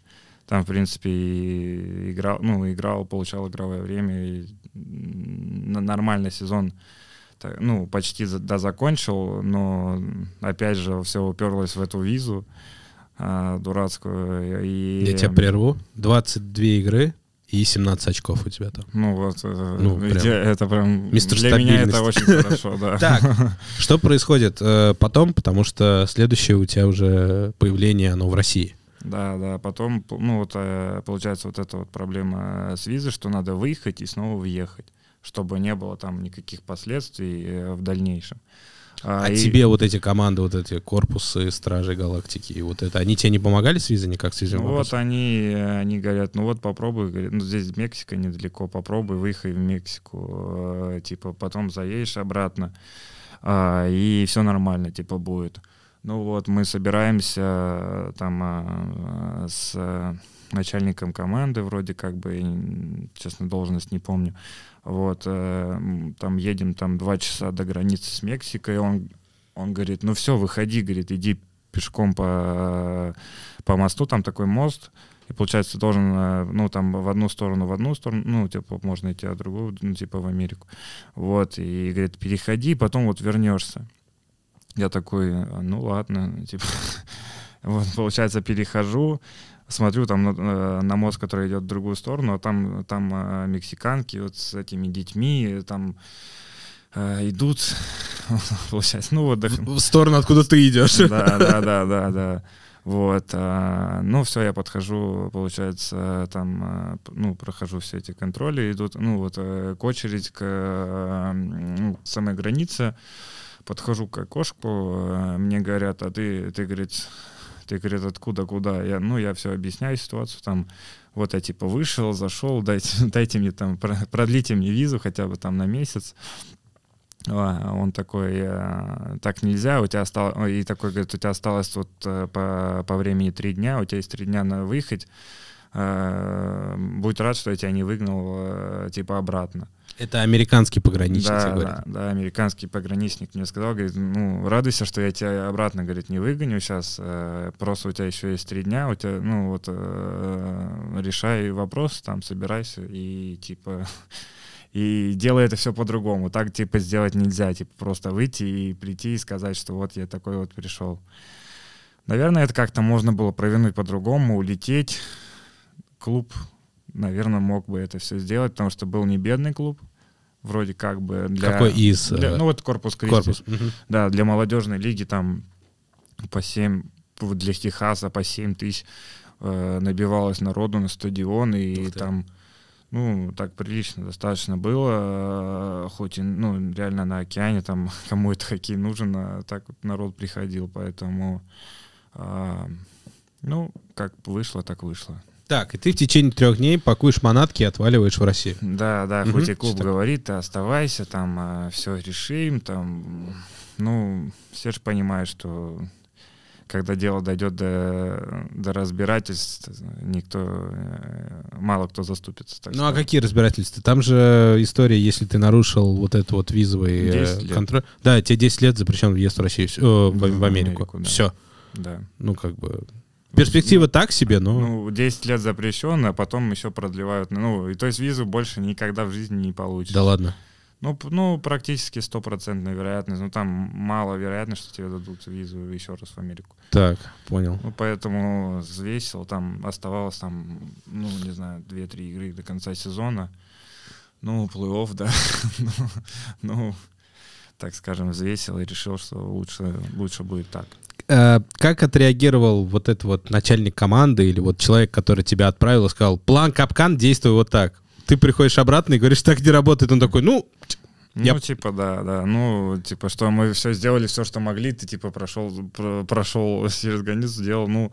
Там, в принципе, и играл, ну, играл, получал игровое время, и нормальный сезон, ну, почти да, закончил, но, опять же, все уперлось в эту визу а, дурацкую. И... Я тебя прерву. 22 игры, и 17 очков у тебя там. Ну вот, э, ну, прям. это прям Мистер для меня это очень хорошо, да. <laughs> Так, <laughs> что происходит э, потом, потому что следующее у тебя уже появление, оно в России. Да, да, потом, ну вот э, получается вот эта вот проблема с визой, что надо выехать и снова въехать, чтобы не было там никаких последствий в дальнейшем. А, а и... тебе вот эти команды, вот эти корпусы Стражи Галактики, и вот это, они тебе не помогали с визой никак с визой? Ну, вот вопросом? они, они говорят, ну вот попробуй, говорят, ну здесь Мексика недалеко, попробуй, выехай в Мексику, э, типа потом заедешь обратно, а, и все нормально, типа будет. Ну вот мы собираемся э, там э, с начальником команды вроде как бы, честно, должность не помню, вот, э, там едем там два часа до границы с Мексикой, он, он говорит, ну все, выходи, говорит, иди пешком по, по мосту, там такой мост, и получается ты должен, э, ну, там в одну сторону, в одну сторону, ну, типа, можно идти, а в другую, ну, типа, в Америку. Вот, и говорит, переходи, потом вот вернешься. Я такой, ну, ладно, типа, <laughs> вот, получается, перехожу, смотрю там на, э, на мост, который идет в другую сторону, а там, там э, мексиканки вот с этими детьми, там э, идут, <laughs> получается, ну вот... В сторону, откуда ты идешь. Да, да, да, да, да. Вот, а, ну все, я подхожу, получается, там, ну, прохожу все эти контроли, идут, ну вот, к очередь, к ну, самой границе, подхожу к окошку, мне говорят, а ты, ты, говорит, ты говорит, откуда, куда? Я, ну, я все объясняю ситуацию, там, вот я типа вышел, зашел, дайте, <laughs> дайте мне там, продлите мне визу хотя бы там на месяц. А, он такой, так нельзя, у тебя осталось, а, и такой говорит, у тебя осталось вот э, по, по времени три дня, у тебя есть три дня на выехать, э, будь рад, что я тебя не выгнал, э, типа, обратно. Это американский пограничник, да, говорит. Да, да, американский пограничник мне сказал, говорит, ну, радуйся, что я тебя обратно, говорит, не выгоню сейчас, э, просто у тебя еще есть три дня, у тебя, ну, вот, э, решай вопрос, там, собирайся и, типа, <laughs> и делай это все по-другому. Так, типа, сделать нельзя, типа, просто выйти и прийти и сказать, что вот я такой вот пришел. Наверное, это как-то можно было провернуть по-другому, улететь. Клуб наверное, мог бы это все сделать, потому что был не бедный клуб, вроде как бы для... Какой из? Для, э, ну вот корпус Кристи. Корпус. Угу. Да, для молодежной лиги там по 7, для Техаса по 7 тысяч э, набивалось народу на стадион, и там, ну, так прилично достаточно было, э, хоть и, ну, реально на океане там <laughs> кому это хоккей нужен, а так вот народ приходил, поэтому, э, ну, как вышло, так вышло. Так, и ты в течение трех дней пакуешь манатки и отваливаешь в Россию. Да, да, угу, хоть и клуб говорит, оставайся, там а, все решим, там, ну, все же понимают, что когда дело дойдет до, до разбирательств, никто, э, мало кто заступится. ну сказать. а какие разбирательства? Там же история, если ты нарушил вот этот вот визовый э, контроль. Да, тебе 10 лет запрещен въезд в Россию, э, в, в Америку. Америку да. Все. Да. Ну как бы Перспектива ну, так себе, но... Ну, 10 лет запрещен, а потом еще продлевают. Ну, и то есть визу больше никогда в жизни не получишь. Да ладно? Ну, ну практически стопроцентная вероятность. Ну, там мало вероятность, что тебе дадут визу еще раз в Америку. Так, понял. Ну, поэтому взвесил, там оставалось там, ну, не знаю, 2-3 игры до конца сезона. Ну, плей-офф, да. <laughs> ну, ну так скажем, взвесил и решил, что лучше, лучше будет так. Э, как отреагировал вот этот вот начальник команды или вот человек, который тебя отправил и сказал, план капкан, действуй вот так. Ты приходишь обратно и говоришь, так не работает. Он такой, ну, ну, я... типа, да, да. Ну, типа, что мы все сделали, все, что могли, ты, типа, прошел, прошел <laughs> через границу, сделал, ну,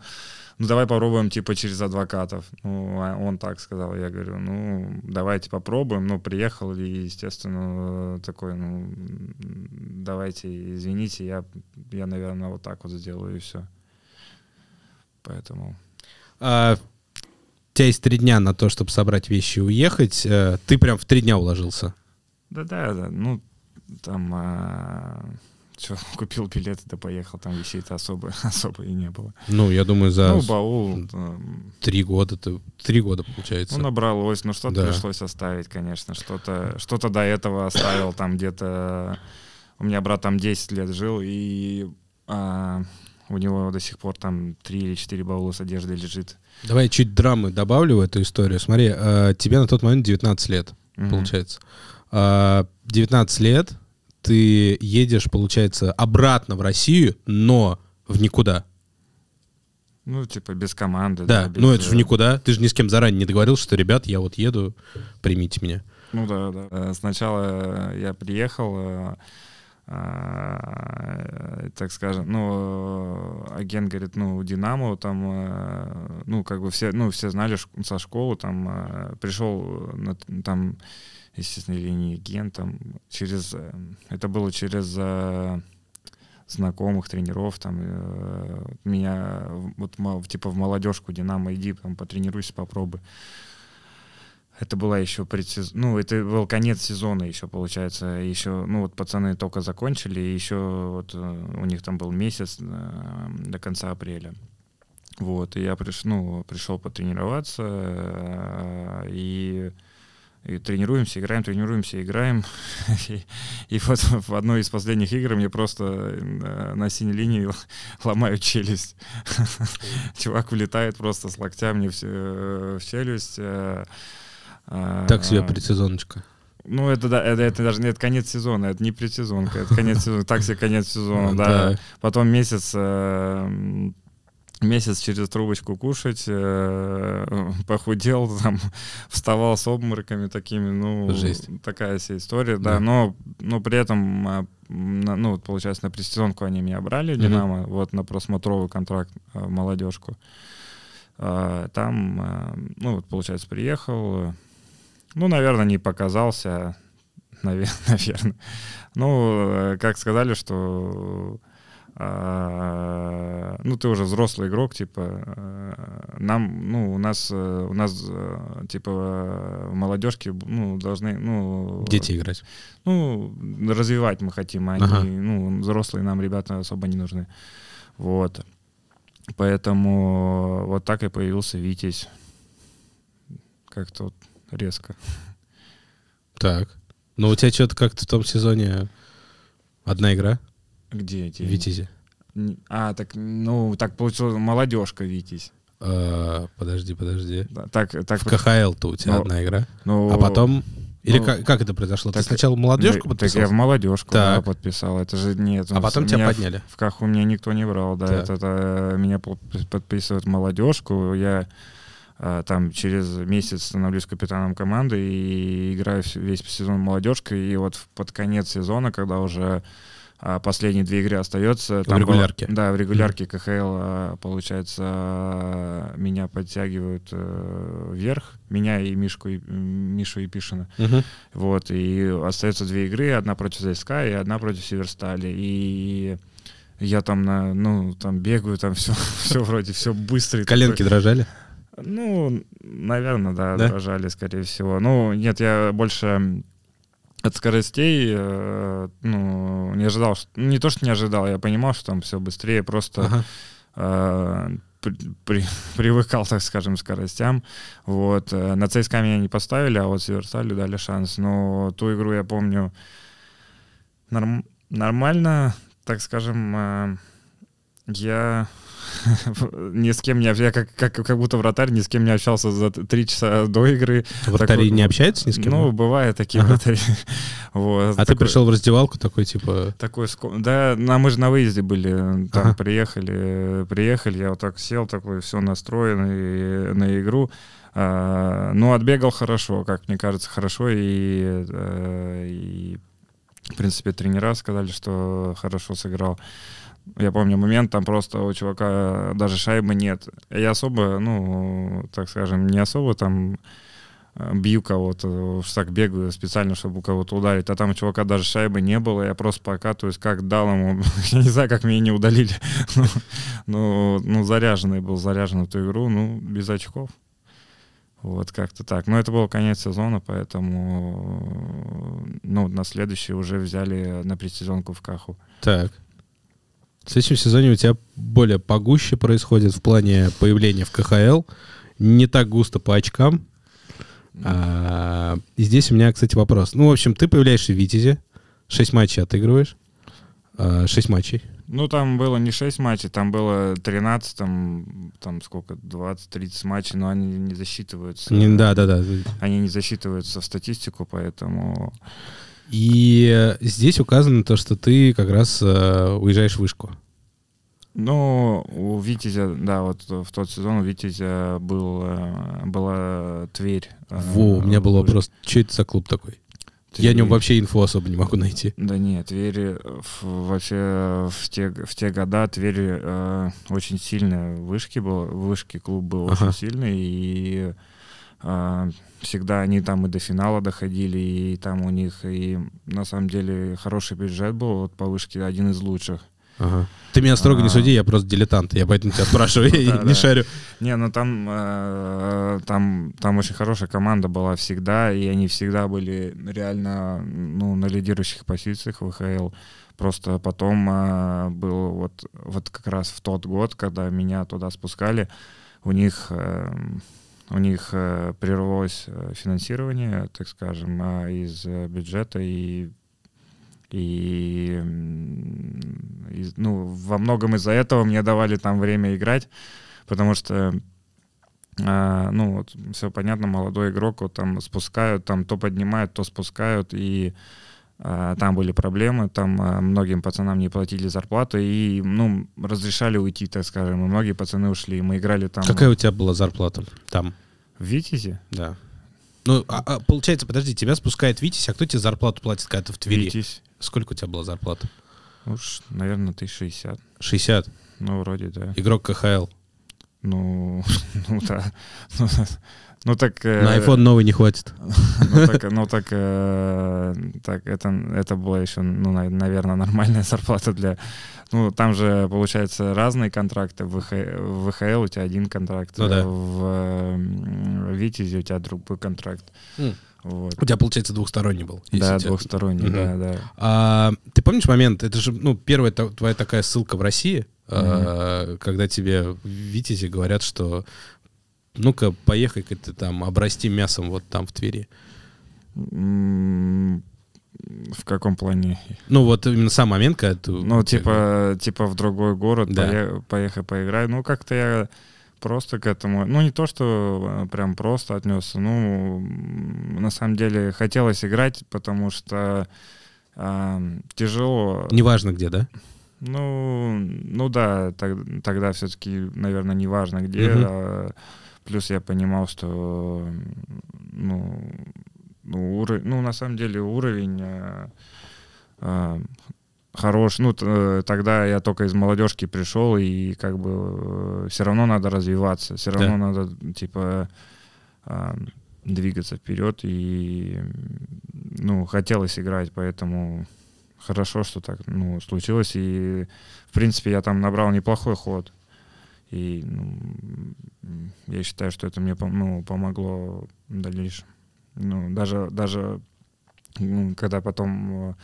ну давай попробуем типа через адвокатов. Ну, а он так сказал, я говорю, ну давайте попробуем. Ну, приехал и, естественно, э, такой, ну давайте, извините, я, я наверное, вот так вот сделаю и все. Поэтому... А, у тебя есть три дня на то, чтобы собрать вещи и уехать. Э, ты прям в три дня уложился? Да-да, да. Ну, там... А что, <laughs> купил билет, да поехал, там висит особо, <laughs> особо и не было. Ну, я думаю, за ну, баул, три года, ты, три года, получается. Ну, набралось, но ну, что-то да. пришлось оставить, конечно, что-то, что-то до этого оставил, там где-то, у меня брат там 10 лет жил, и а, у него до сих пор там три или четыре баула с одеждой лежит. Давай чуть драмы добавлю в эту историю. Смотри, а, тебе на тот момент 19 лет, mm-hmm. получается. 19 а, лет, ты едешь, получается, обратно в Россию, но в никуда. Ну, типа, без команды. Да, да без... ну это же э, никуда. Ты же ни с кем заранее не договорился, что, ребят, я вот еду, примите меня. Ну да, да. Э, сначала я приехал, э, так скажем, ну, агент говорит, ну, Динамо там, ну, как бы все, ну, все знали со школы, там, пришел, там, естественно, линии ген, там, через, эм, это было через э, знакомых, тренеров, там, э, меня, вот, типа, в молодежку «Динамо» иди, там, потренируйся, попробуй. Это была еще предсезон, ну, это был конец сезона еще, получается, еще, ну, вот пацаны только закончили, еще вот э, у них там был месяц э, до конца апреля. Вот, и я приш, ну, пришел потренироваться, э, и и тренируемся, играем, тренируемся, играем. <laughs> И, и вот в одной из последних игр мне просто э, на синей линии ломают челюсть. <laughs> Чувак улетает просто с локтями в, э, в челюсть. Э, так себе предсезоночка. Ну, это да, это, это даже нет конец сезона, это не предсезонка, это конец <laughs> сезона, так себе конец сезона, ну да. Потом месяц месяц через трубочку кушать, э, <laughs> похудел, <laughs> там, вставал с обмороками такими, ну, Жесть. такая вся история, да, да но, но при этом, а, ну, получается, на пресезонку они меня брали, Динамо, вот, на просмотровый контракт а, молодежку, а, там, ну, вот, получается, приехал, э, ну, наверное, не показался, <laughs> наверное, наверное, ну, э, как сказали, что а, ну ты уже взрослый игрок, типа а, нам, ну у нас э, у нас э, типа э, молодежки, ну должны, ну дети играть, ну развивать мы хотим, а ага. они, ну взрослые нам ребята особо не нужны, вот, поэтому вот так и появился Витязь, как-то вот резко. Так, ну у тебя что-то как-то в том сезоне одна игра? Где эти? Витязи. А, так, ну, так получилось, молодежка Витязь. А, подожди, подожди. так, так, в КХЛ-то у тебя ну, одна игра. Но, ну, а потом... Или ну, как, как это произошло? Так, Ты сначала молодежку ну, подписал? Так я в молодежку Да, подписал. Это же нет. А потом тебя подняли? В, в Каху меня никто не брал, да. Так. Это, это, меня подписывают молодежку. Я а, там через месяц становлюсь капитаном команды и играю весь сезон молодежкой. И вот под конец сезона, когда уже а, последние две игры остается. в регулярке. Было, да, в регулярке КХЛ, а, получается, меня подтягивают э, вверх, меня и Мишку, и, Мишу и Пишина. Угу. Вот, и остается две игры, одна против ЗСКА и одна против Северстали. И я там, на, ну, там бегаю, там все, <laughs> все вроде, все быстро. Коленки такой. дрожали? Ну, наверное, да, да, дрожали, скорее всего. Ну, нет, я больше от скоростей, э, ну, не ожидал, что, не то, что не ожидал, я понимал, что там все быстрее, просто ага. э, при, при, <laughs> привыкал, так скажем, к скоростям. Вот. Э, на ЦСКА меня не поставили, а вот Северсталю дали шанс. Но ту игру я помню норм, нормально, так скажем, э, я ни с кем не общался. Я как, как, как будто вратарь ни с кем не общался за три часа до игры. вратарь такой, не общается ни с кем? Ну, бывают такие ага. вратари. <laughs> вот, а такой, ты пришел в раздевалку такой, типа... Такой, да, на, ну, мы же на выезде были, там ага. приехали, приехали, я вот так сел, такой, все настроено на игру. А, ну, отбегал хорошо, как мне кажется, хорошо, и, э, и в принципе, тренера сказали, что хорошо сыграл. Я помню момент, там просто у чувака даже шайбы нет. Я особо, ну, так скажем, не особо там э, бью кого-то, так бегаю специально, чтобы кого-то ударить, а там у чувака даже шайбы не было, я просто покатываюсь, как дал ему, <laughs> я не знаю, как меня не удалили, <laughs> ну, ну, ну, заряженный был, заряжен в эту игру, ну, без очков. Вот как-то так. Но это был конец сезона, поэтому ну, на следующий уже взяли на предсезонку в Каху. Так. В следующем сезоне у тебя более погуще происходит в плане появления в КХЛ. Не так густо по очкам. А, и здесь у меня, кстати, вопрос. Ну, в общем, ты появляешься в «Витязе», шесть матчей отыгрываешь, 6 а, матчей. Ну, там было не шесть матчей, там было 13, там, там сколько, 20-30 матчей, но они не засчитываются. Не, да, да, да. Они не засчитываются в статистику, поэтому... И здесь указано то, что ты как раз э, уезжаешь в вышку. Ну, у Витязя, да, вот в тот сезон у Витязя был, э, была Тверь. Э, Во, у меня был вопрос, что это за клуб такой? Тверь. Я о нем вообще инфу особо не могу найти. Да нет, Тверь в, э, вообще в те, в те года Тверь э, очень сильная вышки был, вышки клуб был ага. очень сильный, и а, всегда они там и до финала доходили, и там у них, и на самом деле хороший бюджет был от повышки, один из лучших. Ага. Ты меня строго а... не суди, я просто дилетант, я поэтому тебя спрашиваю, я ну <laughs> не шарю. Не, ну там, э, там, там очень хорошая команда была всегда, и они всегда были реально ну, на лидирующих позициях в ХЛ. Просто потом э, был вот, вот как раз в тот год, когда меня туда спускали, у них э, у них э, прервалось э, финансирование, так скажем, а, из э, бюджета и и, и ну, во многом из-за этого мне давали там время играть, потому что а, ну, вот, все понятно, молодой игрок, вот там спускают, там то поднимают, то спускают, и а, там были проблемы, там а, многим пацанам не платили зарплату и, ну, разрешали уйти, так скажем, и многие пацаны ушли, мы играли там. Какая у тебя была зарплата там? В Витязе? Да. Ну, а, а, получается, подожди, тебя спускает Витязь, а кто тебе зарплату платит, когда ты в Твери? Витязь. Сколько у тебя была зарплата? Уж, наверное, ты 60. 60? Ну, вроде, да. Игрок КХЛ? Ну, <laughs> ну да. Ну, <laughs> Ну так... Э, на iPhone новый не хватит. Ну так, ну э, так, это, это было еще, ну, наверное, нормальная <laughs> зарплата для... Ну, там же, получается, разные контракты. В ВХЛ у тебя один контракт, ну в Витязе у тебя другой контракт. Вот. У тебя, получается, двухсторонний был. Да, тебя... двухсторонний, угу. да, да. А, ты помнишь момент, это же, ну, первая твоя такая ссылка в России, угу. а, когда тебе в Витязе говорят, что ну-ка, поехай-ка ты там, обрасти мясом вот там в Твери? В каком плане? Ну, вот именно сам момент, когда ты... Ну, типа, типа в другой город, да. поехай, поиграй. Ну, как-то я просто к этому, ну не то, что э, прям просто отнесся, ну на самом деле хотелось играть, потому что э, тяжело. Неважно где, да? Ну, ну да, так, тогда все-таки, наверное, неважно где. Угу. А, Плюс я понимал, что ну, ну, уровень, ну на самом деле уровень э, э, хорош. Ну, э, тогда я только из молодежки пришел, и как бы э, все равно надо развиваться, все равно да. надо, типа, э, двигаться вперед. И, ну, хотелось играть, поэтому хорошо, что так, ну, случилось. И, в принципе, я там набрал неплохой ход. И ну, я считаю, что это мне ну, помогло в дальнейшем. Ну, даже, даже ну, когда потом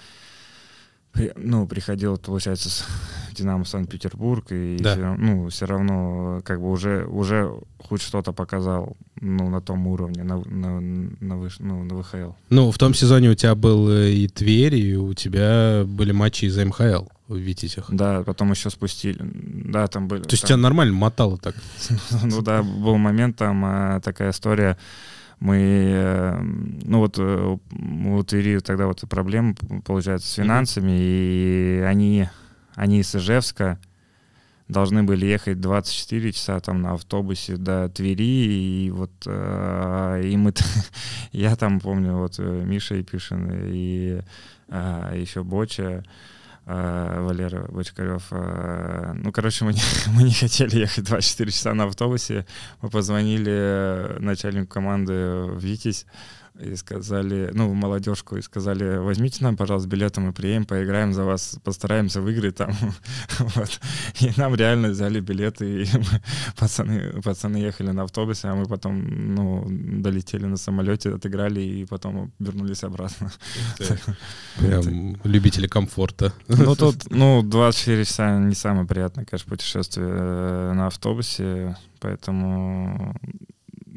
э, ну, приходил, получается, с Динамо Санкт-Петербург, и да. все, ну, все равно э, как бы уже, уже хоть что-то показал ну, на том уровне, на, на, на, выш, ну, на ВХЛ. Ну, в том сезоне у тебя был э, и Тверь, и у тебя были матчи из МХЛ в Витязях. Да, потом еще спустили. Да, там были. То есть там... тебя нормально мотало так? <laughs> Ну да, был момент, там а, такая история. Мы, э, ну вот э, у Твери тогда вот проблем, получается, с финансами, и они, они из Ижевска должны были ехать 24 часа там на автобусе до Твери, и вот э, и мы, <laughs> я там помню, вот Миша и Пишин и еще Боча, Э, Валера Бочкарев. Э, ну, короче, мы не, <laughs> мы не хотели ехать 24 часа на автобусе. Мы позвонили э, начальнику команды в Витязь и сказали, ну, молодежку, и сказали, возьмите нам, пожалуйста, билеты, мы приедем, поиграем за вас, постараемся выиграть там. <laughs> вот. И нам реально взяли билеты, и <laughs> мы, пацаны, пацаны ехали на автобусе, а мы потом, ну, долетели на самолете, отыграли, и потом вернулись обратно. <laughs> Прям любители комфорта. ну, тут, ну, 24 часа не самое приятное, конечно, путешествие э, на автобусе, поэтому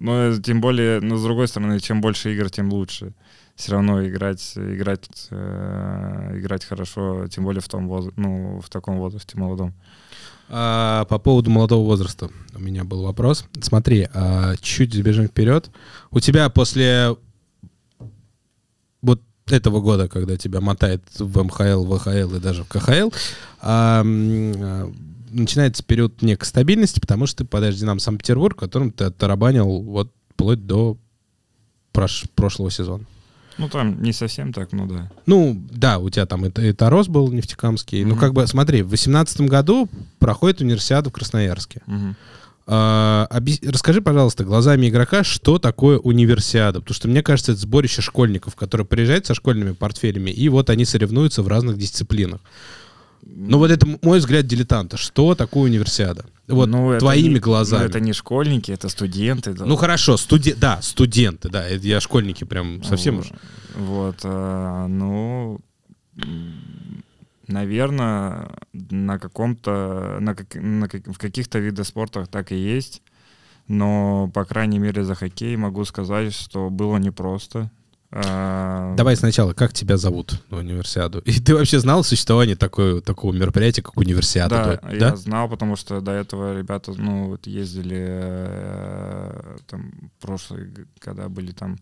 но тем более, но с другой стороны, чем больше игр, тем лучше. Все равно играть, играть, э, играть хорошо, тем более в том воз... ну, в таком возрасте молодом. А, по поводу молодого возраста у меня был вопрос. Смотри, а, чуть забежим вперед. У тебя после вот этого года, когда тебя мотает в МХЛ, ВХЛ и даже в КХЛ, а, начинается период некой стабильности, потому что ты подаешь Динамо Санкт-Петербург, которым ты оттарабанил вот вплоть до прош- прошлого сезона. Ну, там не совсем так, ну да. Ну, да, у тебя там и, и Тарос был нефтекамский. Mm-hmm. Ну, как бы, смотри, в 2018 году проходит Универсиада в Красноярске. Mm-hmm. А, оби- расскажи, пожалуйста, глазами игрока, что такое универсиада? Потому что, мне кажется, это сборище школьников, которые приезжают со школьными портфелями, и вот они соревнуются в разных дисциплинах. Ну вот это мой взгляд дилетанта. Что такое универсиада? Вот ну, твоими не, ну, глазами. Ну, это не школьники, это студенты. Да. Ну хорошо, студи... да, студенты, да. Я школьники прям совсем вот, уже. Вот, э, ну, наверное, на каком-то, на, как, на в каких-то видах спорта так и есть. Но, по крайней мере, за хоккей могу сказать, что было непросто. Давай сначала, как тебя зовут на универсиаду? И ты вообще знал о существовании такой, такого мероприятия, как универсиада? Да, да, я знал, потому что до этого ребята, ну, вот ездили э, там прошлые, когда были там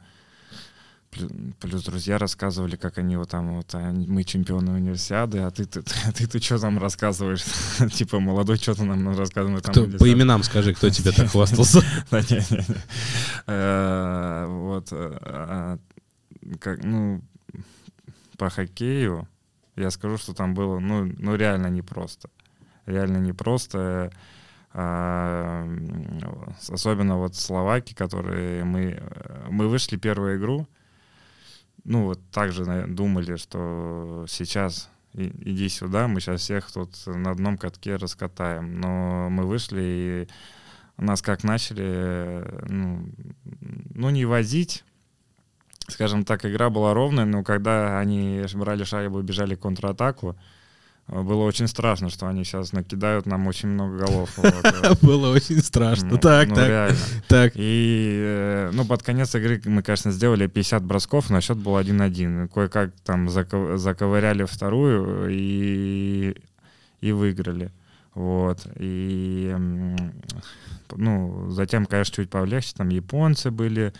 Плюс друзья рассказывали, как они вот там, вот, а, мы чемпионы универсиады, а ты, ты, ты, а что там рассказываешь? <laughs> типа, молодой, что то нам рассказываешь? по именам скажи, кто тебе так <laughs> хвастался. Э, вот. Э, а, как, ну, по хоккею я скажу, что там было, ну, ну реально непросто. Реально непросто. А, особенно вот словаки, которые мы... Мы вышли первую игру, ну, вот так же думали, что сейчас иди сюда, мы сейчас всех тут на одном катке раскатаем. Но мы вышли, и нас как начали, ну, ну не возить, скажем так, игра была ровная, но когда они брали шайбу и бежали в контратаку, было очень страшно, что они сейчас накидают нам очень много голов. <laughs> Э. Было очень страшно. Так, ну, так. Так. И, э, ну, под конец игры мы, конечно, сделали 50 бросков, но счет был 1-1. Кое-как там заковыряли вторую и и выиграли. Вот. И, ну, затем, конечно, чуть повлегче. Там японцы были,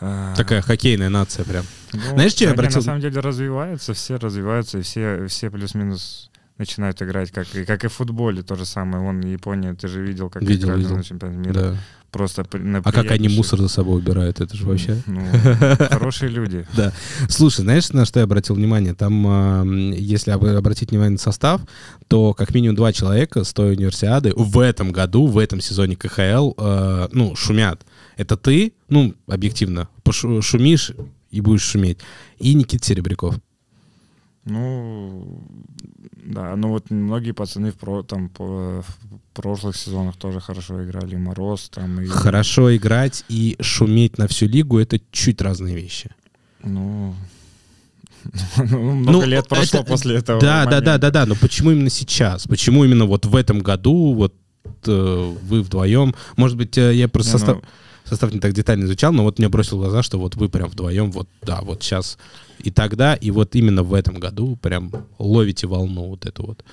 а. Такая хоккейная нация прям. Ну, Знаешь, что я обратил? На самом деле развиваются, все развиваются, и все, все плюс-минус начинают играть, как, и, как и в футболе то же самое. Вон Япония, ты же видел, как видел, играли видел. на чемпионате мира. Да. Просто на а как они мусор за собой убирают, это же вообще... Ну, <laughs> хорошие люди. Да. Слушай, знаешь, на что я обратил внимание? Там, если обратить внимание на состав, то как минимум два человека с той универсиады в этом году, в этом сезоне КХЛ, э, ну, шумят. Это ты, ну, объективно, шумишь и будешь шуметь, и Никита Серебряков. Ну, да, ну вот многие пацаны в, про, там, по, в прошлых сезонах тоже хорошо играли, Мороз там. И... Хорошо играть и шуметь на всю лигу — это чуть разные вещи. Ну, <laughs> ну, много ну, лет прошло это, после этого. Да, момента. да, да, да, да. Но почему именно сейчас? Почему именно вот в этом году вот э, вы вдвоем? Может быть, э, я просто... Не, состав... ну состав не так детально изучал, но вот мне бросил глаза, что вот вы прям вдвоем, вот да, вот сейчас и тогда, и вот именно в этом году прям ловите волну вот эту вот.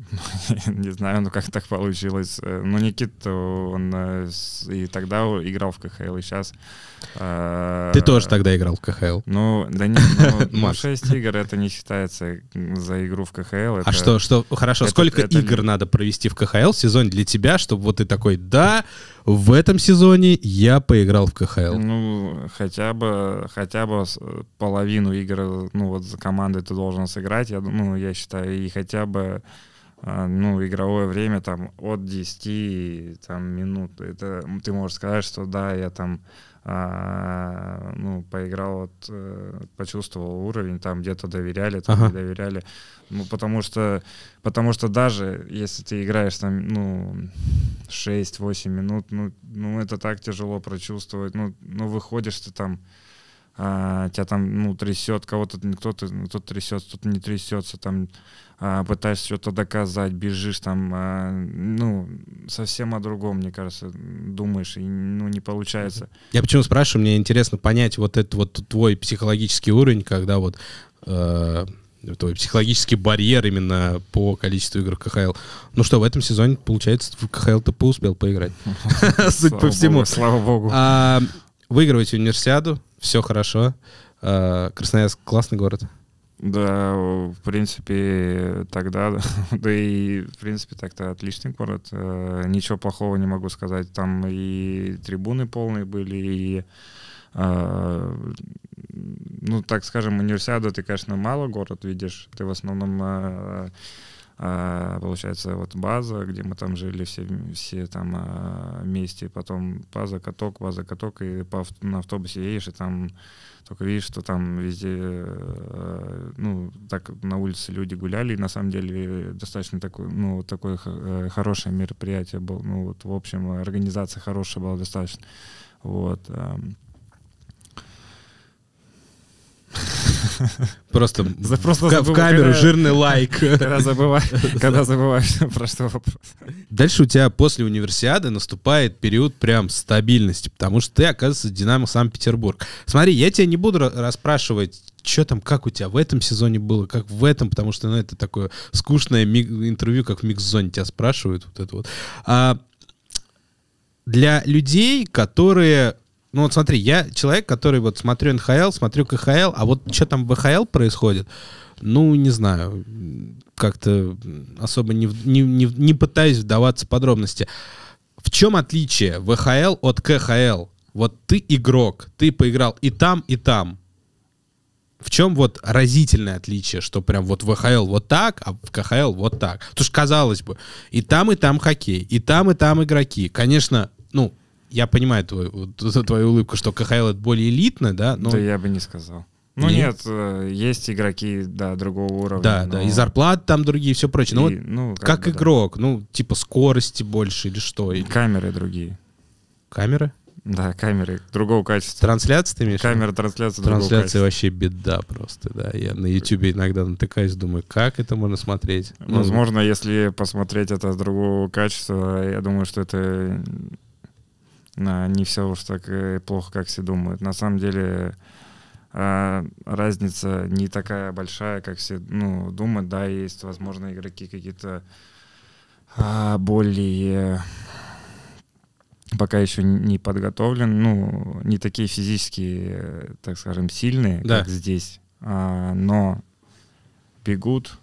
<laughs> Не знаю, ну как так получилось. Э, ну, Никит, он э, и тогда играл в КХЛ, и сейчас. Э, ты тоже тогда играл в КХЛ. Ну, да не, ну, 6 <laughs> ну, игр это не считается за игру в КХЛ. А что, что, хорошо, сколько игр надо провести в КХЛ сезон для тебя, чтобы вот ты такой, да, в этом сезоне я поиграл в КХЛ. Ну, хотя бы, хотя бы половину игр, ну, вот за команды ты должен сыграть, я, ну, я считаю, и хотя бы а, ну, игровое время там от 10 там, минут. Это, ты можешь сказать, что да, я там а, ну, поиграл, вот, э, почувствовал уровень, там где-то доверяли, там ага. не доверяли. Ну, потому что, потому что даже если ты играешь там, ну, 6-8 минут, ну, ну, это так тяжело прочувствовать. Ну, ну выходишь ты там, а, тебя там, ну, трясет, кого-то кто-то кто ну, трясет кто-то не трясется, там а, пытаясь что-то доказать, бежишь там, а, ну, совсем о другом, мне кажется, думаешь, и, ну, не получается. Я почему спрашиваю, мне интересно понять вот этот вот твой психологический уровень, когда вот э, твой психологический барьер именно по количеству игр в КХЛ. Ну что, в этом сезоне, получается, в КХЛ ты успел поиграть. <laughs> Судя по всему. Слава богу. А, Выигрывать универсиаду, все хорошо. Э, Красноярск классный город. Да, в принципе, тогда, <laughs> да и, в принципе, так-то отличный город. Э, ничего плохого не могу сказать. Там и трибуны полные были, и а, ну, так скажем, универсиаду ты, конечно, мало город видишь. Ты в основном а, а, получается, вот база, где мы там жили все, все там вместе, потом база, каток, база, каток, и на автобусе едешь, и там только видишь, что там везде, э, ну, так на улице люди гуляли, и на самом деле э, достаточно такое, ну, такое э, хорошее мероприятие было, ну, вот, в общем, организация хорошая была достаточно, вот, эм, <laughs> Просто в камеру жирный лайк. <laughs> Когда забываешь <laughs> про что вопрос. Дальше у тебя после универсиады наступает период прям стабильности, потому что ты, оказывается, Динамо Санкт-Петербург. Смотри, я тебя не буду расспрашивать, что там, как у тебя в этом сезоне было, как в этом, потому что ну, это такое скучное интервью, как в микс-зоне тебя спрашивают, вот это вот. А для людей, которые ну вот смотри, я человек, который вот смотрю НХЛ, смотрю КХЛ, а вот что там в ВХЛ происходит, ну, не знаю, как-то особо не, не, не, не пытаюсь вдаваться в подробности. В чем отличие ВХЛ от КХЛ? Вот ты игрок, ты поиграл и там, и там. В чем вот разительное отличие, что прям вот ВХЛ вот так, а в КХЛ вот так? Потому что, казалось бы, и там, и там хоккей, и там, и там игроки. Конечно, ну, я понимаю твою, <laughs> твою улыбку, что КХЛ это более элитно, да? Но... Да я бы не сказал. Ну нет, нет э, есть игроки, да, другого уровня. Да, но... да, и зарплат там другие, все прочее. Но ну и, вот ну, как, как бы, игрок, да. ну, типа скорости больше или что? И Камеры другие. Камеры? Да, камеры другого качества. Трансляции ты имеешь? Камера трансляции Трансляции вообще беда просто, да. Я на YouTube иногда натыкаюсь, думаю, как это можно смотреть? Ну, Возможно, ну, если посмотреть это с другого качества, я думаю, что это а, не все уж так э, плохо, как все думают. На самом деле а, разница не такая большая, как все ну, думают. Да, есть, возможно, игроки какие-то а, более пока еще не подготовлен, ну, не такие физически, так скажем, сильные, да. как здесь, а, но бегут,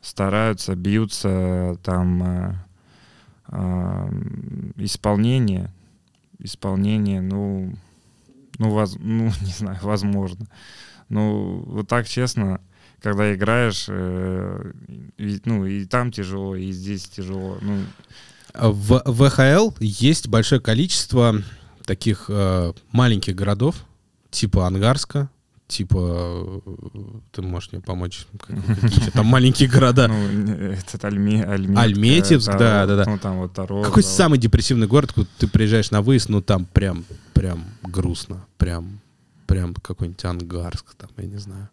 стараются, бьются, там э, исполнение, исполнение, ну, ну, воз, ну, <laughs> не знаю, возможно. Ну, вот так честно, когда играешь, э, ну, и там тяжело, и здесь тяжело. Ну. А в ВХЛ есть большое количество таких э, маленьких городов, типа Ангарска, типа, ты можешь мне помочь, какие там маленькие города. Ну, Альметьевск. да, да, да. Ну, там вот Какой самый депрессивный город, куда ты приезжаешь на выезд, ну, там прям, прям грустно, прям, прям какой-нибудь Ангарск, там, я не знаю.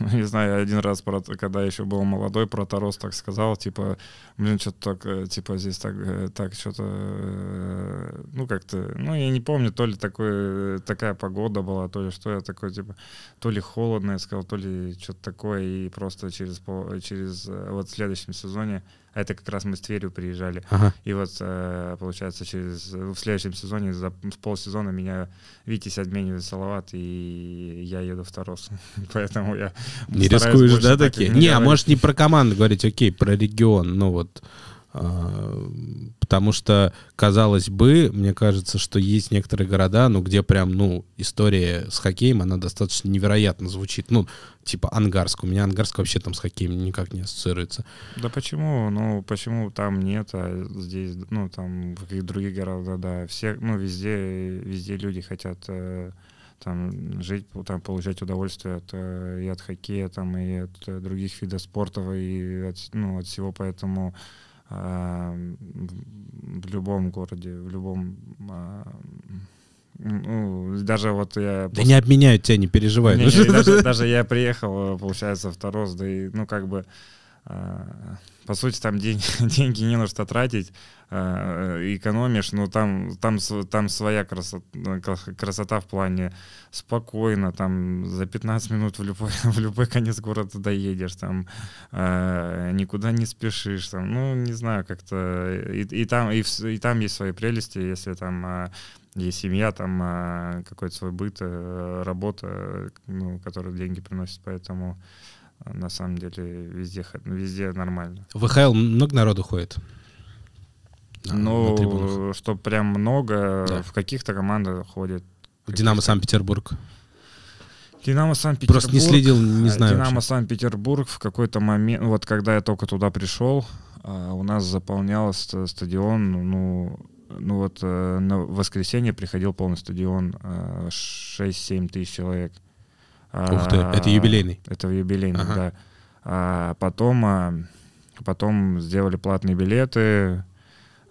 Не <laughs> знаю, один раз, когда еще был молодой, Протарос так сказал, типа, блин, что-то так, э, типа, здесь так, э, так что-то, э, ну, как-то, ну, я не помню, то ли такой, такая погода была, то ли что, я такой, типа, то ли холодно, я сказал, то ли что-то такое, и просто через, через вот в следующем сезоне это как раз мы с Тверью приезжали. Ага. И вот, э, получается, через, в следующем сезоне, за полсезона меня Витязь обменивает Салават, и я еду в Тарос. <laughs> Поэтому я... Не рискуешь, да, такие? Не, а может не про команду говорить, окей, про регион, ну вот... Эм, потому что, казалось бы, мне кажется, что есть некоторые города, ну, где прям, ну, история с хоккеем, она достаточно невероятно звучит. Ну, типа Ангарск. У меня Ангарск вообще там с хоккеем никак не ассоциируется. Да почему? Ну, почему там нет, а здесь, ну, там, в каких других городах, да, все, ну, везде, везде люди хотят э, там жить, там получать удовольствие от, э, и от хоккея, там и от других видов спорта и от, ну, от всего, поэтому Эм, в любом городе, в любом эм, ну, даже вот я... Да не обменяют тебя, не переживай. <laughs> даже, я приехал, получается, в Торос, да и, ну, как бы... Э, по сути, там день, <laughs> деньги не на что тратить, э, э, экономишь, но там, там, там своя красота, э, красота в плане спокойно, там за 15 минут в любой, <laughs> в любой конец города доедешь, там никуда не спешишь, там, ну, не знаю, как-то и, и, там, и, и там есть свои прелести, если там есть семья, там какой-то свой быт, работа, ну, которая деньги приносит, поэтому на самом деле везде, везде нормально. В ХЛ много народу ходит? Ну, что прям много, да. в каких-то командах ходит. Динамо Санкт-Петербург. Динамо Санкт-Петербург. Просто не следил, не знаю. Динамо Санкт-Петербург в какой-то момент, вот когда я только туда пришел, а, у нас заполнялся стадион, ну, ну вот э, на воскресенье приходил полный стадион, 6-7 а, тысяч человек. Ух ты, это а, юбилейный. Это юбилейный, ага. да. А потом, а, потом сделали платные билеты,